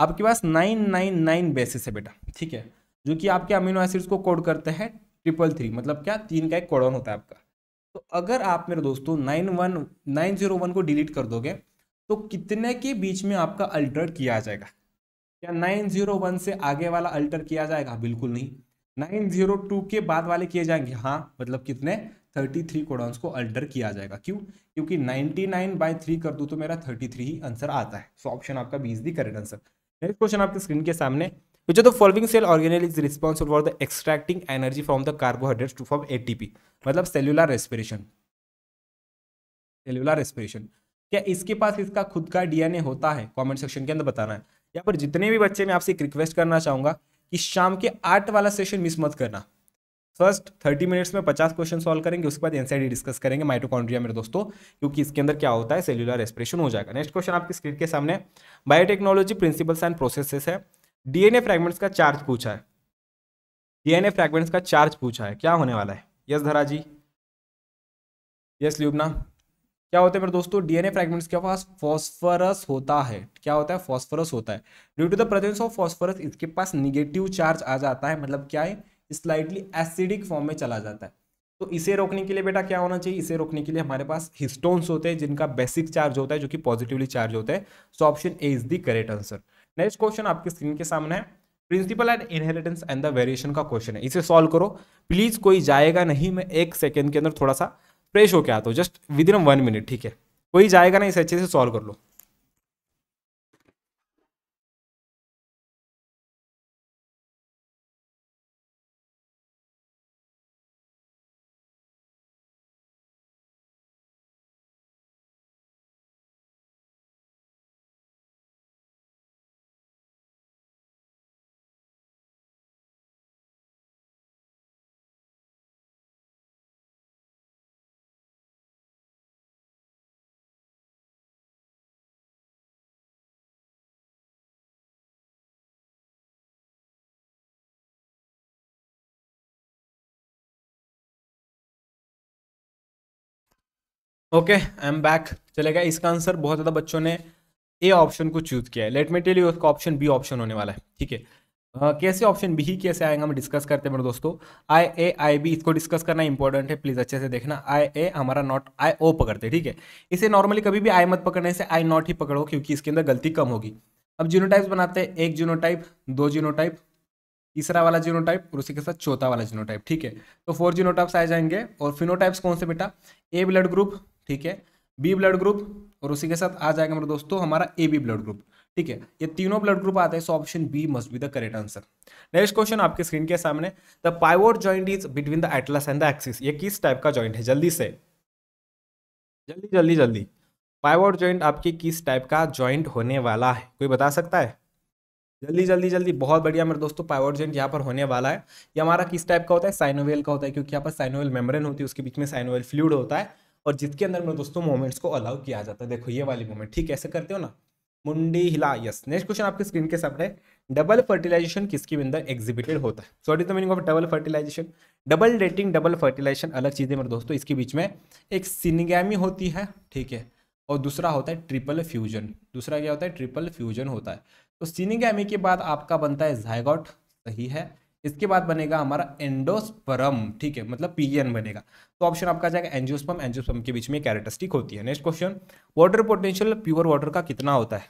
आपके पास नाइन नाइन नाइन बेसिस है बेटा ठीक है जो कि आपके अमीनो एसिड्स को कोड करते हैं ट्रिपल थ्री मतलब क्या तीन का एक कॉडन होता है आपका तो अगर आप मेरे दोस्तों nine one nine zero one को डिलीट कर दोगे तो कितने के बीच में आपका अल्टर किया जाएगा क्या नाइन जीरो वन से आगे वाला अल्टर किया जाएगा बिल्कुल नहीं नाइन जीरो टू के बाद वाले किए जाएंगे हाँ मतलब कितने थर्टी थ्री कोडॉन्स को अल्टर किया जाएगा क्यों क्योंकि नाइनटी नाइन बाई थ्री कर दूँ तो मेरा थर्टी थ्री ही आंसर आता है सो ऑप्शन आपका B is the correct answer next question आपके स्क्रीन के सामने which of the following cell organelle is responsible for the extracting energy from the carbohydrates to form ATP मतलब सेल्यूलर रेस्पिरेशन सेल्यूलर रेस्पिरेशन क्या इसके पास इसका खुद का डीएनए होता है कमेंट सेक्शन के अंदर बताना है यहाँ पर जितने भी बच्चे मैं आपसे एक रिक्वेस्ट करना चाहूंगा कि शाम के आठ वाला सेशन मिस मत करना फर्स्ट थर्टी मिनट्स में पचास क्वेश्चन सॉल्व करेंगे उसके बाद एनसीआईडी डिस्कस करेंगे माइटोकॉन्ड्रिया मेरे दोस्तों क्योंकि इसके अंदर क्या होता है सेल्यूलर रेस्पिरेशन हो जाएगा नेक्स्ट क्वेश्चन आपकी स्क्रीन के सामने बायोटेक्नोलॉजी प्रिंसिपल्स एंड प्रोसेसेस है डीएनए फ्रेगमेंट्स का चार्ज पूछा है डीएनए फ्रेगमेंट्स का चार्ज पूछा है क्या होने वाला है यस धरा जी यस ल्यूबना क्या होता है मेरे दोस्तों डीएनए फ्रेगमेंट्स के पास फॉस्फरस होता है क्या होता है फॉस्फरस होता है due to the presence of phosphorus इसके पास निगेटिव चार्ज आ जाता है मतलब क्या है स्लाइटली एसिडिक फॉर्म में चला जाता है तो इसे रोकने के लिए बेटा क्या होना चाहिए इसे रोकने के लिए हमारे पास हिस्टोन्स होते हैं जिनका बेसिक चार्ज होता है जो कि पॉजिटिवली चार्ज होता है so option A is the correct answer next question आपकी स्क्रीन के सामने है principle and inheritance and the variation का क्वेश्चन है इसे सॉल्व करो प्लीज कोई जाएगा नहीं मैं एक सेकेंड के अंदर थोड़ा सा फ्रेश होकर आता हूँ just within one minute ठीक है कोई जाएगा नहीं इसे अच्छे से सॉल्व कर लो ओके आई एम बैक चलेगा इसका आंसर बहुत ज़्यादा बच्चों ने ए ऑप्शन को चूज किया है लेट मी टेल यू उसका ऑप्शन बी ऑप्शन होने वाला है ठीक है uh, कैसे ऑप्शन बी ही कैसे आएगा हम डिस्कस करते हैं मेरे दोस्तों आई ए आई बी इसको डिस्कस करना इंपॉर्टेंट है प्लीज अच्छे से देखना आई ए हमारा नॉट आई ओ पकड़ते हैं ठीक है इसे नॉर्मली कभी भी आई मत पकड़ने से आई नॉट ही पकड़ो क्योंकि इसके अंदर गलती कम होगी अब जीनोटाइप्स बनाते हैं एक जीनोटाइप दो जीनोटाइप तीसरा वाला जीनोटाइप और उसी के साथ चौथा वाला जीनोटाइप ठीक है तो फोर जीनोटाइप्स आ जाएंगे और फिनोटाइप्स कौन से बेटा ए ब्लड ग्रुप ठीक है बी ब्लड ग्रुप और उसी के साथ आ जाएगा मेरे दोस्तों हमारा ए बी ब्लड ग्रुप ठीक है ये तीनों ब्लड ग्रुप आते हैं so option B must be the correct answer next question आपके स्क्रीन के सामने the pivot joint is between the atlas and the axis ये किस टाइप का ज्वाइंट है जल्दी से जल्दी जल्दी जल्दी पाइवोट ज्वाइंट आपके किस टाइप का ज्वाइंट होने वाला है कोई बता सकता है जल्दी जल्दी जल्दी बहुत बढ़िया मेरे दोस्तों पाइवोट ज्वाइंट यहाँ पर होने वाला है ये हमारा किस टाइप का होता है साइनोवेल का होता है क्योंकि यहाँ पर साइनोवेल मेम्ब्रेन होती है उसके बीच में साइनोवेल फ्लूड होता है और जिसके अंदर में दोस्तों मोमेंट्स को अलाउ किया जाता है देखो ये वाली मोमेंट ठीक ऐसे करते हो ना मुंडी हिला यस नेक्स्ट क्वेश्चन आपके स्क्रीन के सामने डबल फर्टिलाइजेशन किसके अंदर एग्जिबिटेड होता है sorry the meaning of double fertilization double dating double fertilization अलग चीज़ें मेरे दोस्तों इसके बीच में एक सिनगैमी होती है ठीक है और दूसरा होता है ट्रिपल फ्यूजन दूसरा क्या होता है ट्रिपल फ्यूजन होता है तो सिनगैमी के बाद आपका बनता है जायगॉट सही है इसके बाद बनेगा हमारा एंडोस्परम ठीक है मतलब पीएन बनेगा तो ऑप्शन आपका जाएगा एंजियोस्पम एंजियोस्पम के बीच में कैरेटिस्टिक होती है next question water potential pure water का कितना होता है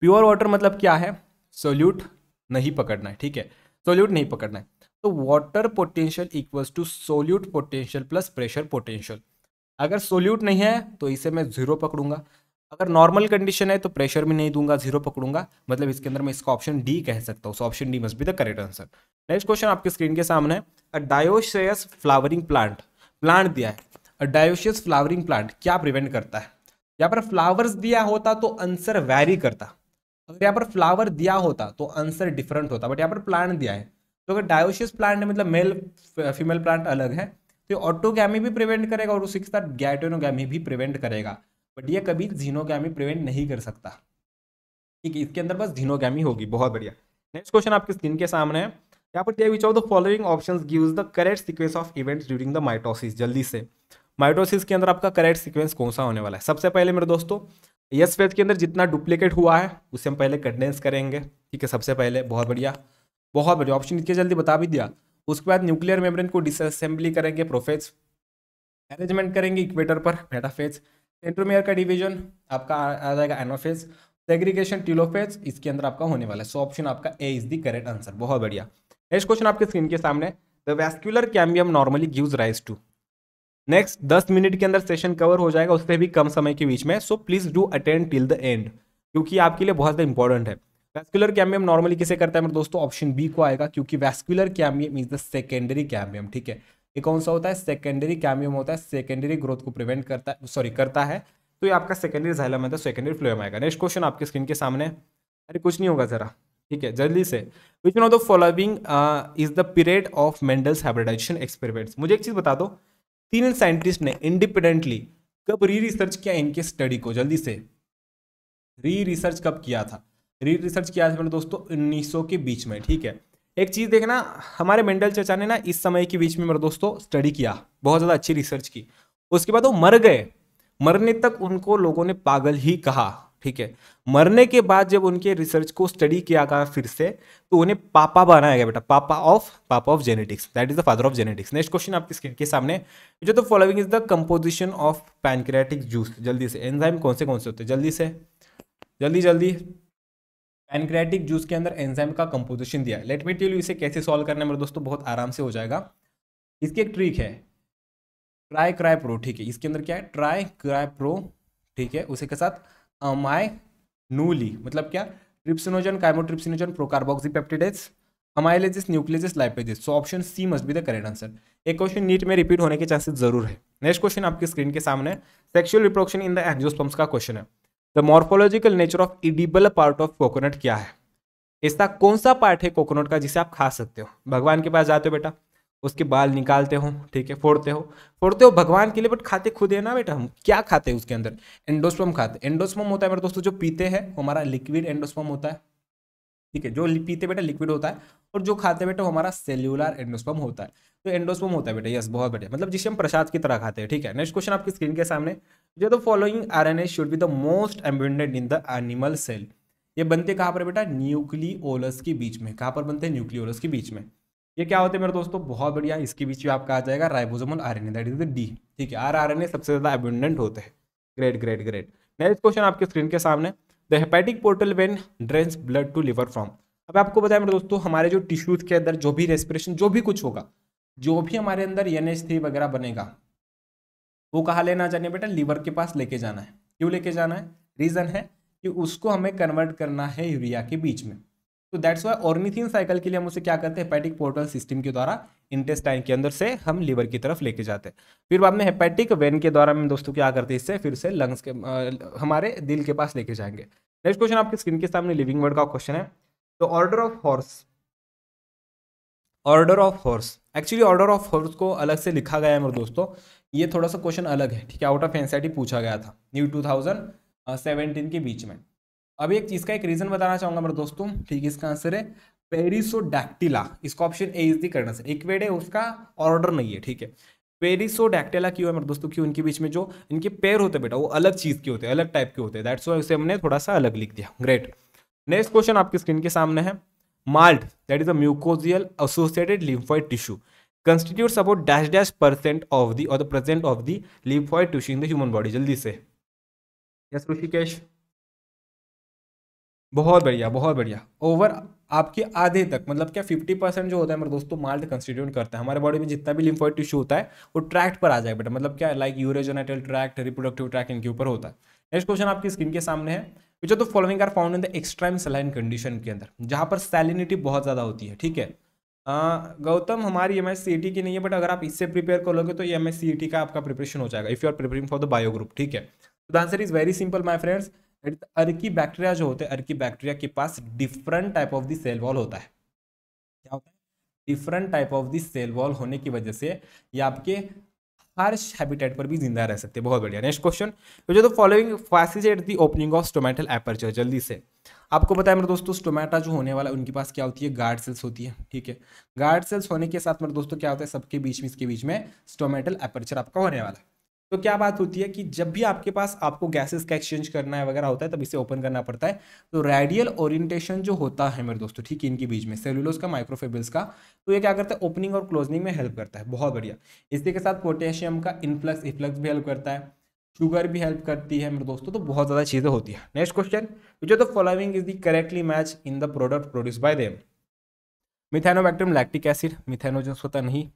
प्योर वाटर मतलब क्या है सोल्यूट नहीं पकड़ना है ठीक है सोल्यूट नहीं पकड़ना है तो water potential equals to solute potential plus pressure potential अगर सोल्यूट नहीं है तो इसे मैं जीरो पकड़ूंगा अगर नॉर्मल कंडीशन है तो प्रेशर भी नहीं दूंगा जीरो पकड़ूंगा मतलब इसके अंदर मैं इसका ऑप्शन डी कह सकता हूँ so option D must be the correct answer next question आपके स्क्रीन के सामने अ फ्लावरिंग प्लांट प्लांट दिया है अ डायोशियस फ्लावरिंग प्लांट क्या प्रिवेंट करता है यहाँ पर फ्लावर्स दिया होता तो आंसर वैरी करता अगर यहाँ पर फ्लावर दिया होता तो आंसर डिफरेंट होता बट यहाँ पर प्लांट दिया है तो अगर डायोशियस प्लांट है मतलब मेल फीमेल प्लांट अलग है तो ऑटोगैमी भी प्रिवेंट करेगा और उसी के साथ गैटोनोगी भी प्रिवेंट करेगा बट ये कभी जीनोगैमी प्रिवेंट नहीं कर सकता ठीक है इसके अंदर बस जीनोगैमी होगी बहुत बढ़िया नेक्स्ट क्वेश्चन आपके स्किन के सामने है यहाँ पर which of the following option gives the correct sequence of events during the mitosis जल्दी से माइटोसिस के अंदर आपका करेक्ट सिक्वेंस कौन सा होने वाला है सबसे पहले मेरे दोस्तों यस फेज के अंदर जितना डुप्लीकेट हुआ है उसे हम पहले कंडेंस करेंगे ठीक है सबसे पहले बहुत बढ़िया बहुत बढ़िया ऑप्शन इतने जल्दी बता भी दिया उसके बाद न्यूक्लियर मेम्ब्रेन को डिसअसेंबली करेंगे प्रोफेज अरेंजमेंट करेंगे इक्वेटर पर मेटाफेज सेंट्रोमेयर का डिवीजन आपका आ जाएगा एनोफेज सेग्रीगेशन ट्यूलोफेज इसके अंदर आपका होने वाला है सो ऑप्शन आपका A is the correct answer बहुत बढ़िया नेक्स्ट क्वेश्चन आपके स्क्रीन के सामने the vascular cambium normally gives rise to next दस मिनट के अंदर सेशन कवर हो जाएगा उससे भी कम समय के बीच में so please do attend till the end क्योंकि आपके लिए बहुत ज़्यादा इंपॉर्टेंट है वैस्कुलर कैम्बियम नॉर्मली किसे करता है मेरे दोस्तों ऑप्शन बी को आएगा क्योंकि vascular cambium is the secondary cambium ठीक है ये कौन सा होता है सेकेंडरी कैमियम होता है सेकेंडरी ग्रोथ को प्रिवेंट करता है सॉरी करता है तो ये आपका सेकेंडरी जाइलम आता है सेकेंडरी तो फ्लोएम आएगा नेक्स्ट क्वेश्चन आपके स्क्रीन के सामने अरे कुछ नहीं होगा जरा ठीक है जल्दी से which one of the following is the period of Mendel's hybridization experiments मुझे एक चीज़ बता दो तीन साइंटिस्ट ने इंडिपेंडेंटली कब री रिसर्च किया इनके स्टडी को जल्दी से री रिसर्च कब किया था री रिसर्च किया था मैंने दोस्तों उन्नीस के बीच में ठीक है एक चीज़ देखना हमारे मेंडल चाचा ने ना इस समय के बीच में मेरे दोस्तों स्टडी किया बहुत ज़्यादा अच्छी रिसर्च की उसके बाद वो मर गए मरने तक उनको लोगों ने पागल ही कहा ठीक है मरने के बाद जब उनके रिसर्च को स्टडी किया गया फिर से तो उन्हें पापा बनाया गया बेटा papa of papa of genetics that is the father of genetics next question आपकी स्क्रीन के सामने जो the following is the composition of pancreatic juice जल्दी से एंजाइम कौन से कौन से होते हैं जल्दी से जल्दी जल्दी पैनक्रेटिक जूस के अंदर एंजाइम का कंपोजिशन दिया है लेट मी टेल यू इसे कैसे सॉल्व करना है मेरे दोस्तों बहुत आराम से हो जाएगा इसकी एक ट्रिक है ट्राई क्राई प्रो ठीक है इसके अंदर क्या है ट्राई क्राई प्रो ठीक है उसी के साथ अमाय नूली मतलब क्या trypsinogen chymotrypsinogen procarboxypeptidase amylases nucleases lipases so option C must be the correct answer एक क्वेश्चन नीट में रिपीट होने के चांसेस जरूर है नेक्स्ट क्वेश्चन आपके स्क्रीन के सामने sexual reproduction in the angiosperms का क्वेश्चन है the morphological nature of edible part of coconut क्या है ऐसा कौन सा पार्ट है कोकोनट का जिसे आप खा सकते हो भगवान के पास जाते हो बेटा उसके बाल निकालते हो ठीक है फोड़ते हो फोड़ते हो भगवान के लिए बट खाते खुद है ना बेटा हम क्या खाते हैं उसके अंदर एंडोस्पम खाते एंडोस्पम होता है मेरे दोस्तों जो पीते हैं हमारा लिक्विड एंडोस्पम होता है ठीक है जो पीते बेटा लिक्विड होता है और जो खाते बेटा वो हमारा सेल्यूलर एंडोस्पम होता है तो एंडोस्पम होता है बेटा यस बहुत बढ़िया मतलब जिसे हम प्रसाद की तरह खाते हैं ठीक है नेक्स्ट क्वेश्चन आपकी स्क्रीन के सामने जो the following R N A should be the most embedded in the animal cell ये बनते कहाँ पर बेटा न्यूक्लियोलस के बीच में कहाँ पर बनते हैं न्यूक्लियोलस के बीच में ये क्या होते हैं मेरे दोस्तों बहुत बढ़िया इसके बीच में आपका आ जाएगा ribosomal RNA that is the D ठीक है आर आर एन ए सबसे ज़्यादा एबेंडेंट होते हैं great great great next question आपके स्क्रीन के सामने the hepatic portal vein drains blood to liver from अब आपको बताया मेरे दोस्तों हमारे जो टिश्यूज के अंदर जो भी रेस्पिरेशन जो भी कुछ होगा जो भी हमारे अंदर एन एच थ्री वगैरह बनेगा वो कहाँ लेना चाहिए बेटा लीवर के पास लेके जाना है क्यों लेके जाना है रीज़न है कि उसको हमें कन्वर्ट करना है यूरिया के बीच में तो दैट्स वाई ऑर्निथिन साइकिल के लिए हम उसे क्या करते हैं हेपेटिक पोर्टल सिस्टम के द्वारा इंटेस्टाइन के अंदर से हम लीवर की तरफ लेके जाते हैं फिर बाद में हेपेटिक वेन के द्वारा हम दोस्तों क्या करते हैं इससे फिर से लंग्स के आ, हमारे दिल के पास लेके जाएंगे नेक्स्ट क्वेश्चन आपके स्क्रीन के सामने लिविंग वर्ड का क्वेश्चन है तो order of horse order of horse actually order of horse को अलग से लिखा गया है मेरे दोस्तों ये थोड़ा सा क्वेश्चन अलग है ठीक है आउट ऑफ एनसाइटी पूछा गया था न्यू 2017 के बीच में अब एक चीज़ का एक रीज़न बताना चाहूंगा मेरे दोस्तों ठीक इसका आंसर है पेरिसोडैक्टिला इसका ऑप्शन ए इज दी करना एक वेड है उसका ऑर्डर नहीं है ठीक है पेरिसोडैक्टिला क्यों है मेरे दोस्तों क्यों इनके बीच में जो इनके पैर होते बेटा वो अलग चीज़ के होते हैं अलग टाइप के होते हैं दैट्स वाई उसे हमने थोड़ा सा अलग लिख दिया ग्रेट नेक्स्ट क्वेश्चन आपकी स्क्रीन के सामने है MALT that is a mucosal associated lymphoid tissue constitutes about dash dash percent of the और the present of the lymphoid tissue in the human body जल्दी से यस ऋषिकेश बहुत बढ़िया बहुत बढ़िया ओवर आपके आधे तक मतलब क्या 50 परसेंट जो होता है मेरे दोस्तों तो माल्ट कंस्टिट्यूट करता है हमारे बॉडी में जितना भी लिम्फोइड टिश्यू होता है वो ट्रैक्ट पर आ जाएगा बेटा मतलब क्या like urogenital tract reproductive track इनके ऊपर होता है नेक्स्ट क्वेश्चन आपकी स्किन के सामने है which of the following are found in the extreme saline condition के अंदर जहाँ पर सैलिनिटी बहुत ज़्यादा होती है ठीक है गौतम हमारी एम एस e की नहीं है बट अगर आप इससे प्रिपेयर कर लोगे तो एम एस e का आपका प्रिपरेशन हो जाएगा if you are preparing for the bio group ठीक है the answer is very simple my friends तो अर्की बैक्टीरिया जो होते हैं अर्की बैक्टीरिया के पास different type of the cell wall होता है क्या होता है different type of the cell wall होने की वजह से ये आपके हार्श हैबिटेट पर भी जिंदा रह सकते हैं बहुत बढ़िया नेक्स्ट क्वेश्चन जो तो following facilitate the opening of stomatal aperture जल्दी से आपको बताया मेरे दोस्तों स्टोमेटा जो होने वाला है उनके पास क्या होती है गार्ड सेल्स होती है ठीक है गार्ड सेल्स होने के साथ मेरे दोस्तों क्या होता है सबके बीच में इसके बीच में स्टोमेटल एपर्चर आपका होने वाला है तो क्या बात होती है कि जब भी आपके पास आपको गैसेस का एक्सचेंज करना है वगैरह होता है तब इसे ओपन करना पड़ता है तो रेडियल ओरिएंटेशन जो होता है मेरे दोस्तों ठीक है इनके बीच में सेलुलोज का माइक्रोफेबल्स का तो ये क्या करता है ओपनिंग और क्लोजिंग में हेल्प करता है बहुत बढ़िया इसी के साथ पोटेशियम का इनफ्लक्स इफ्लक्स भी हेल्प करता है शुगर भी हेल्प करती है मेरे दोस्तों तो बहुत ज़्यादा चीज़ें होती है नेक्स्ट क्वेश्चन विच जो the following is the correctly match in the product produce by them methanobacterium lactic acid methanogens होता नहीं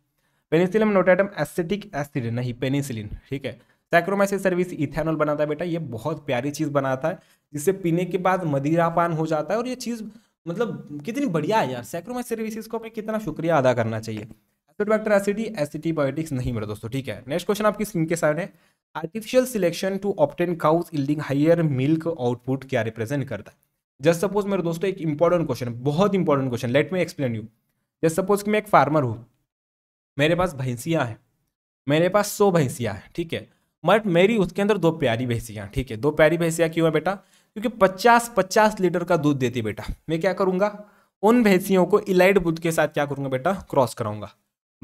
पेनिसिलिन नोटाटम एसिटिक एसिड नहीं पेनिसिलिन ठीक है सैक्रोमाइसिस सर्विस इथेनॉल बनाता है बेटा ये बहुत प्यारी चीज़ बनाता है जिससे पीने के बाद मदिरापान हो जाता है और ये चीज़ मतलब कितनी बढ़िया है यार सैक्रोमाइसिस सर्विसेज को हमें कितना शुक्रिया अदा करना चाहिए एसिडोबैक्टर एसिडी एसिटीबायोटिक्स नहीं मेरे दोस्तों ठीक है नेक्स्ट क्वेश्चन आपकी स्क्रीन के सामने है artificial selection to obtain cows yielding higher milk output क्या रिप्रेजेंट करता है जस्ट सपोज मेरे दोस्तों एक इंपॉर्टेंट क्वेश्चन बहुत important question let me explain you just suppose कि मैं एक फार्मर हूँ मेरे पास भैंसियाँ हैं मेरे पास सौ भैंसियाँ हैं ठीक है बट मेरी उसके अंदर दो प्यारी भैंसियाँ ठीक है दो प्यारी भैंसियाँ क्यों है बेटा क्योंकि पचास पचास लीटर का दूध देती बेटा मैं क्या करूँगा उन भैंसियों को इलाइट बुद्ध के साथ क्या करूँगा बेटा क्रॉस कराऊंगा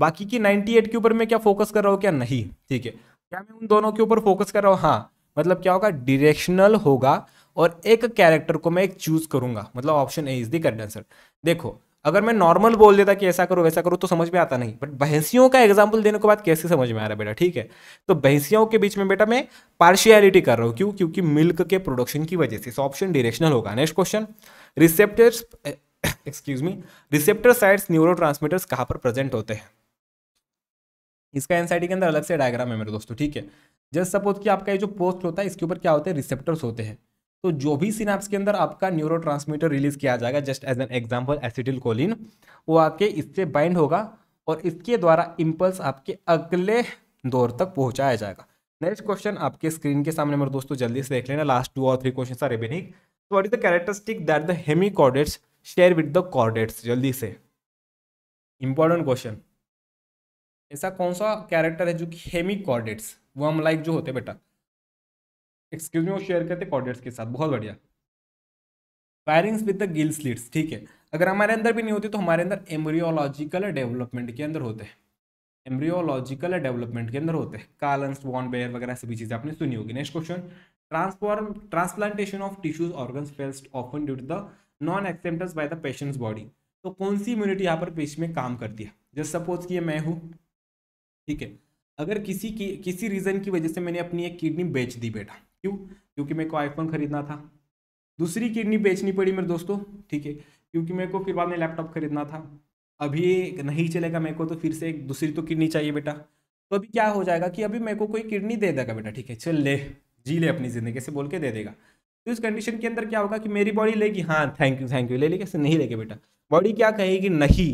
बाकी की 98 के ऊपर मैं क्या फोकस कर रहा हूँ क्या नहीं ठीक है क्या मैं उन दोनों के ऊपर फोकस कर रहा हूँ हाँ मतलब क्या होगा डिरेक्शनल होगा और एक कैरेक्टर को मैं एक चूज करूंगा मतलब option A is the correct answer देखो अगर मैं नॉर्मल बोल देता कि ऐसा करो वैसा करो तो समझ में आता नहीं बट भैंसियों का एग्जाम्पल देने के बाद कैसे समझ में आ रहा है बेटा ठीक है तो भैंसियों के बीच में बेटा मैं पार्शियलिटी कर रहा हूँ क्यों क्योंकि मिल्क के प्रोडक्शन की वजह से इस ऑप्शन डिरेक्शनल होगा next question receptors excuse me receptor sides neuro कहाँ पर प्रेजेंट होते हैं इसका एनसाइटी के अंदर अलग से डायग्राम है मेरे दोस्तों ठीक है जस्ट सपोज कि आपका ये जो पोस्ट होता है इसके ऊपर क्या होते हैं रिसेप्टर्स होते हैं तो जो भी सिनेप्स के अंदर आपका न्यूरो रिलीज किया जाएगा just as an example acetylcholine वो आके इससे बाइंड होगा और इसके द्वारा इम्पल्स आपके अगले दौर तक पहुंचाया जाएगा नेक्स्ट क्वेश्चन आपके स्क्रीन के सामने मेरे दोस्तों जल्दी से देख लेना लास्ट टू और थ्री क्वेश्चन आर रिमेनिंग तो what is the characteristic that the hemichordates share with the chordates जल्दी से इंपॉर्टेंट क्वेश्चन ऐसा कौन सा कैरेक्टर है जो कि हेमी कॉर्डेट्स हम लाइक जो होते बेटा एक्सक्यूज में वो शेयर करते कॉर्डेट्स के साथ बहुत बढ़िया firings with the gill slits ठीक है अगर हमारे अंदर भी नहीं होती तो हमारे अंदर एम्ब्रियोलॉजिकल डेवलपमेंट के अंदर होते हैं एम्ब्रियोलॉजिकल डेवलपमेंट के अंदर होते हैं कालंस वॉन बेयर वगैरह सभी चीज़ें आपने सुनी होगी next question transform transplantation of tissues organ fest often due to the non acceptance by the patient's body तो कौन सी इम्यूनिटी यहाँ पर पेश में काम करती है जैसे सपोज कि मैं हूँ ठीक है अगर किसी की किसी रीज़न की वजह से मैंने अपनी एक किडनी बेच दी बेटा क्यों क्योंकि मेरे को आईफोन खरीदना था दूसरी किडनी बेचनी पड़ी मेरे दोस्तों ठीक है क्योंकि मेरे को फिर बाद में लैपटॉप खरीदना था अभी नहीं चलेगा मेरे को तो फिर से एक दूसरी तो किडनी चाहिए बेटा तो अभी क्या हो जाएगा कि अभी मेरे को कोई किडनी दे देगा बेटा ठीक है चल ले जी ले अपनी ज़िंदगी से बोल के दे देगा तो इस कंडीशन के अंदर क्या होगा कि मेरी बॉडी लेगी हाँ थैंक यू थैंक यू ले लेगी नहीं लेगी बेटा बॉडी क्या कहेगी नहीं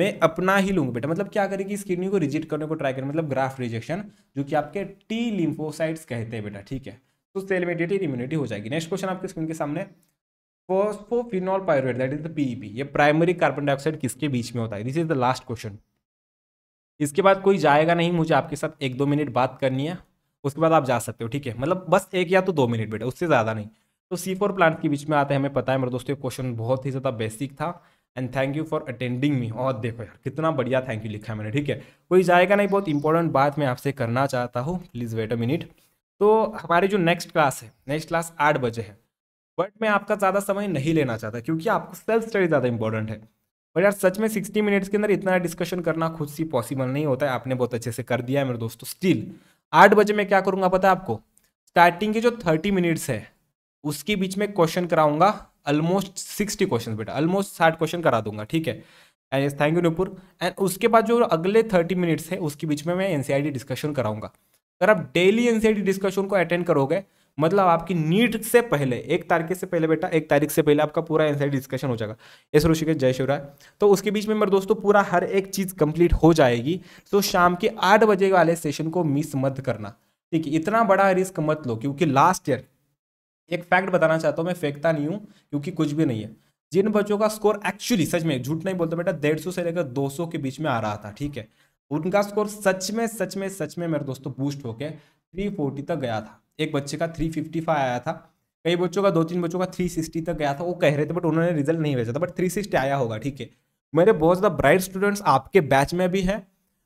मैं अपना ही लूंगा बेटा मतलब क्या करेगी इस किडनी को रिजेक्ट करने को ट्राई करें मतलब ग्राफ रिजेक्शन जो कि आपके टी लिम्फोसाइट्स कहते हैं बेटा ठीक है तो सेल में इम्यूनिटी हो जाएगी नेक्स्ट क्वेश्चन आपके स्क्रीन के सामने phosphoenolpyruvate that is the PEP ये प्राइमरी कार्बन डाइऑक्साइड किसके बीच में होता है this is the last question इसके बाद कोई जाएगा नहीं मुझे आपके साथ एक दो मिनट बात करनी है उसके बाद आप जा सकते हो ठीक है मतलब बस एक या तो दो मिनट बेटा उससे ज़्यादा नहीं तो सी फोर प्लांट के बीच में आते हैं हमें पता है मेरे दोस्तों क्वेश्चन बहुत ही ज़्यादा बेसिक था and thank you for attending me और देखो यार कितना बढ़िया थैंक यू लिखा है मैंने ठीक है कोई जाएगा नहीं बहुत इंपॉर्टेंट बात मैं आपसे करना चाहता हूँ प्लीज़ वेट अ मिनट तो हमारी जो नेक्स्ट क्लास है नेक्स्ट क्लास आठ बजे है बट मैं आपका ज़्यादा समय नहीं लेना चाहता क्योंकि आपको सेल्फ स्टडी ज़्यादा इंपॉर्टेंट है पर यार सच में सिक्सटी मिनट्स के अंदर इतना डिस्कशन करना खुद से पॉसिबल नहीं होता है आपने बहुत अच्छे से कर दिया है मेरे दोस्तों स्टिल आठ बजे मैं क्या करूँगा पता है आपको स्टार्टिंग के जो थर्टी मिनट्स है उसके बीच में क्वेश्चन कराऊंगा ऑलमोस्ट सिक्सटी क्वेश्चन बेटा ऑलमोस्ट साठ क्वेश्चन करा दूंगा ठीक है and thank you Nupur and उसके बाद जो अगले थर्टी मिनट्स है उसके बीच में मैं एनसीआर डिस्कशन e कराऊंगा अगर आप डेली एनसीईआरटी डिस्कशन को अटेंड करोगे मतलब आपकी नीट से पहले एक तारीख से पहले बेटा एक तारीख से पहले आपका पूरा एनसीआर डिस्कशन e हो जाएगा इस एस के जय शिवराय तो उसके बीच में मेरे दोस्तों पूरा हर एक चीज़ कंप्लीट हो जाएगी तो शाम के आठ बजे वाले सेशन को मिस मत करना ठीक है इतना बड़ा रिस्क मत लो क्योंकि लास्ट ईयर एक फैक्ट बताना चाहता हूँ मैं फेंकता नहीं हूँ क्योंकि कुछ भी नहीं है जिन बच्चों का स्कोर एक्चुअली सच में झूठ नहीं बोलता बेटा डेढ़ से लेकर दो के बीच में आ रहा था ठीक है उनका स्कोर सच में सच में सच में मेरे दोस्तों बूस्ट होके 340 तक गया था एक बच्चे का 355 आया था कई बच्चों का दो तीन बच्चों का 360 तक गया था वो कह रहे थे बट उन्होंने रिजल्ट नहीं भेजा था बट सिक्सटी आया होगा ठीक है मेरे बहुत ज़्यादा ब्राइट स्टूडेंट्स आपके बैच में भी हैं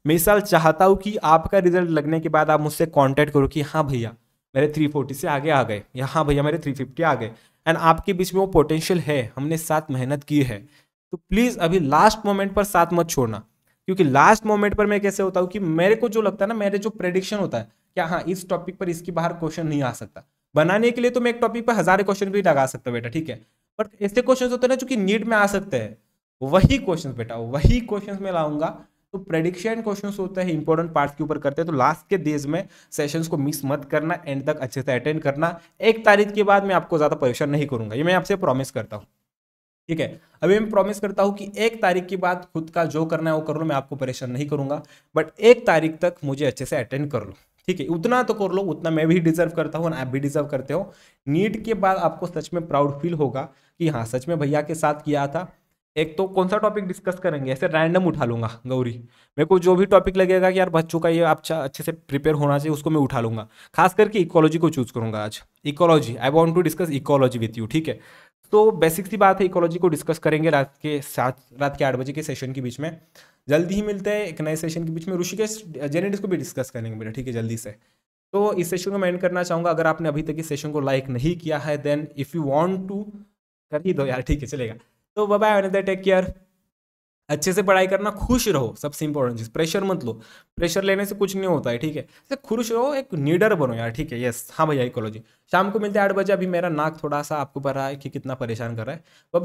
मैं साल चाहता हूँ कि आपका रिजल्ट लगने के बाद आप मुझसे कॉन्टैक्ट करो कि हाँ भैया मेरे 340 से आगे आ गए या हाँ भैया मेरे 350 आ गए एंड आपके बीच में वो पोटेंशियल है हमने साथ मेहनत की है तो प्लीज़ अभी लास्ट मोमेंट पर साथ मत छोड़ना क्योंकि लास्ट मोमेंट पर मैं कैसे होता हूँ कि मेरे को जो लगता है ना मेरे जो प्रेडिक्शन होता है क्या हाँ इस टॉपिक पर इसके बाहर क्वेश्चन नहीं आ सकता बनाने के लिए तो मैं एक टॉपिक पर हजारे क्वेश्चन भी लगा सकता बेटा ठीक है बट ऐसे क्वेश्चन होते हैं ना जो कि नीट में आ सकते हैं वही क्वेश्चन बेटा वही क्वेश्चन में लाऊंगा तो प्रेडिक्शन क्वेश्चन होते हैं इंपॉर्टेंट पार्ट के ऊपर करते हैं तो लास्ट के डेज में सेशन को मिस मत करना एंड तक अच्छे से अटेंड करना एक तारीख के बाद मैं आपको ज़्यादा परेशान नहीं करूंगा ये मैं आपसे प्रॉमिस करता हूँ ठीक है अभी मैं प्रॉमिस करता हूँ कि एक तारीख के बाद खुद का जो करना है वो कर लो मैं आपको परेशान नहीं करूंगा बट एक तारीख तक मुझे अच्छे से अटेंड कर लो ठीक है उतना तो कर लो उतना मैं भी डिजर्व करता हूँ आप भी डिजर्व करते हो नीट के बाद आपको सच में प्राउड फील होगा कि हाँ सच में भैया के साथ किया था एक तो कौन सा टॉपिक डिस्कस करेंगे ऐसे रैंडम उठा लूंगा गौरी मेरे को जो भी टॉपिक लगेगा कि यार बच्चों का ये आप अच्छे से प्रिपेयर होना चाहिए उसको मैं उठा लूंगा खास करके इकोलॉजी को चूज करूंगा आज ecology I want to discuss ecology with you ठीक है तो बेसिक सी बात है इकोलॉजी को डिस्कस करेंगे रात के साथ रात के आठ बजे के सेशन के बीच में जल्दी ही मिलते हैं एक नए सेशन के बीच में ऋषिकेश जेनेटिक्स को भी डिस्कस करेंगे बेटा ठीक है जल्दी से तो इस सेशन को मैं एंड करना चाहूँगा अगर आपने अभी तक इस सेशन को लाइक नहीं किया है then if you want to कर ही दो यार ठीक है चलेगा तो बाय टेक केयर अच्छे से पढ़ाई करना खुश रहो सबसे इंपॉर्टेंट चीज़ प्रेशर मत लो प्रेशर लेने से कुछ नहीं होता है ठीक है खुश रहो एक नीडर बनो यार ठीक है यस हाँ भैया इकोलॉजी शाम को मिलते हैं आठ बजे अभी मेरा नाक थोड़ा सा आपको पता है कि कितना परेशान कर रहा है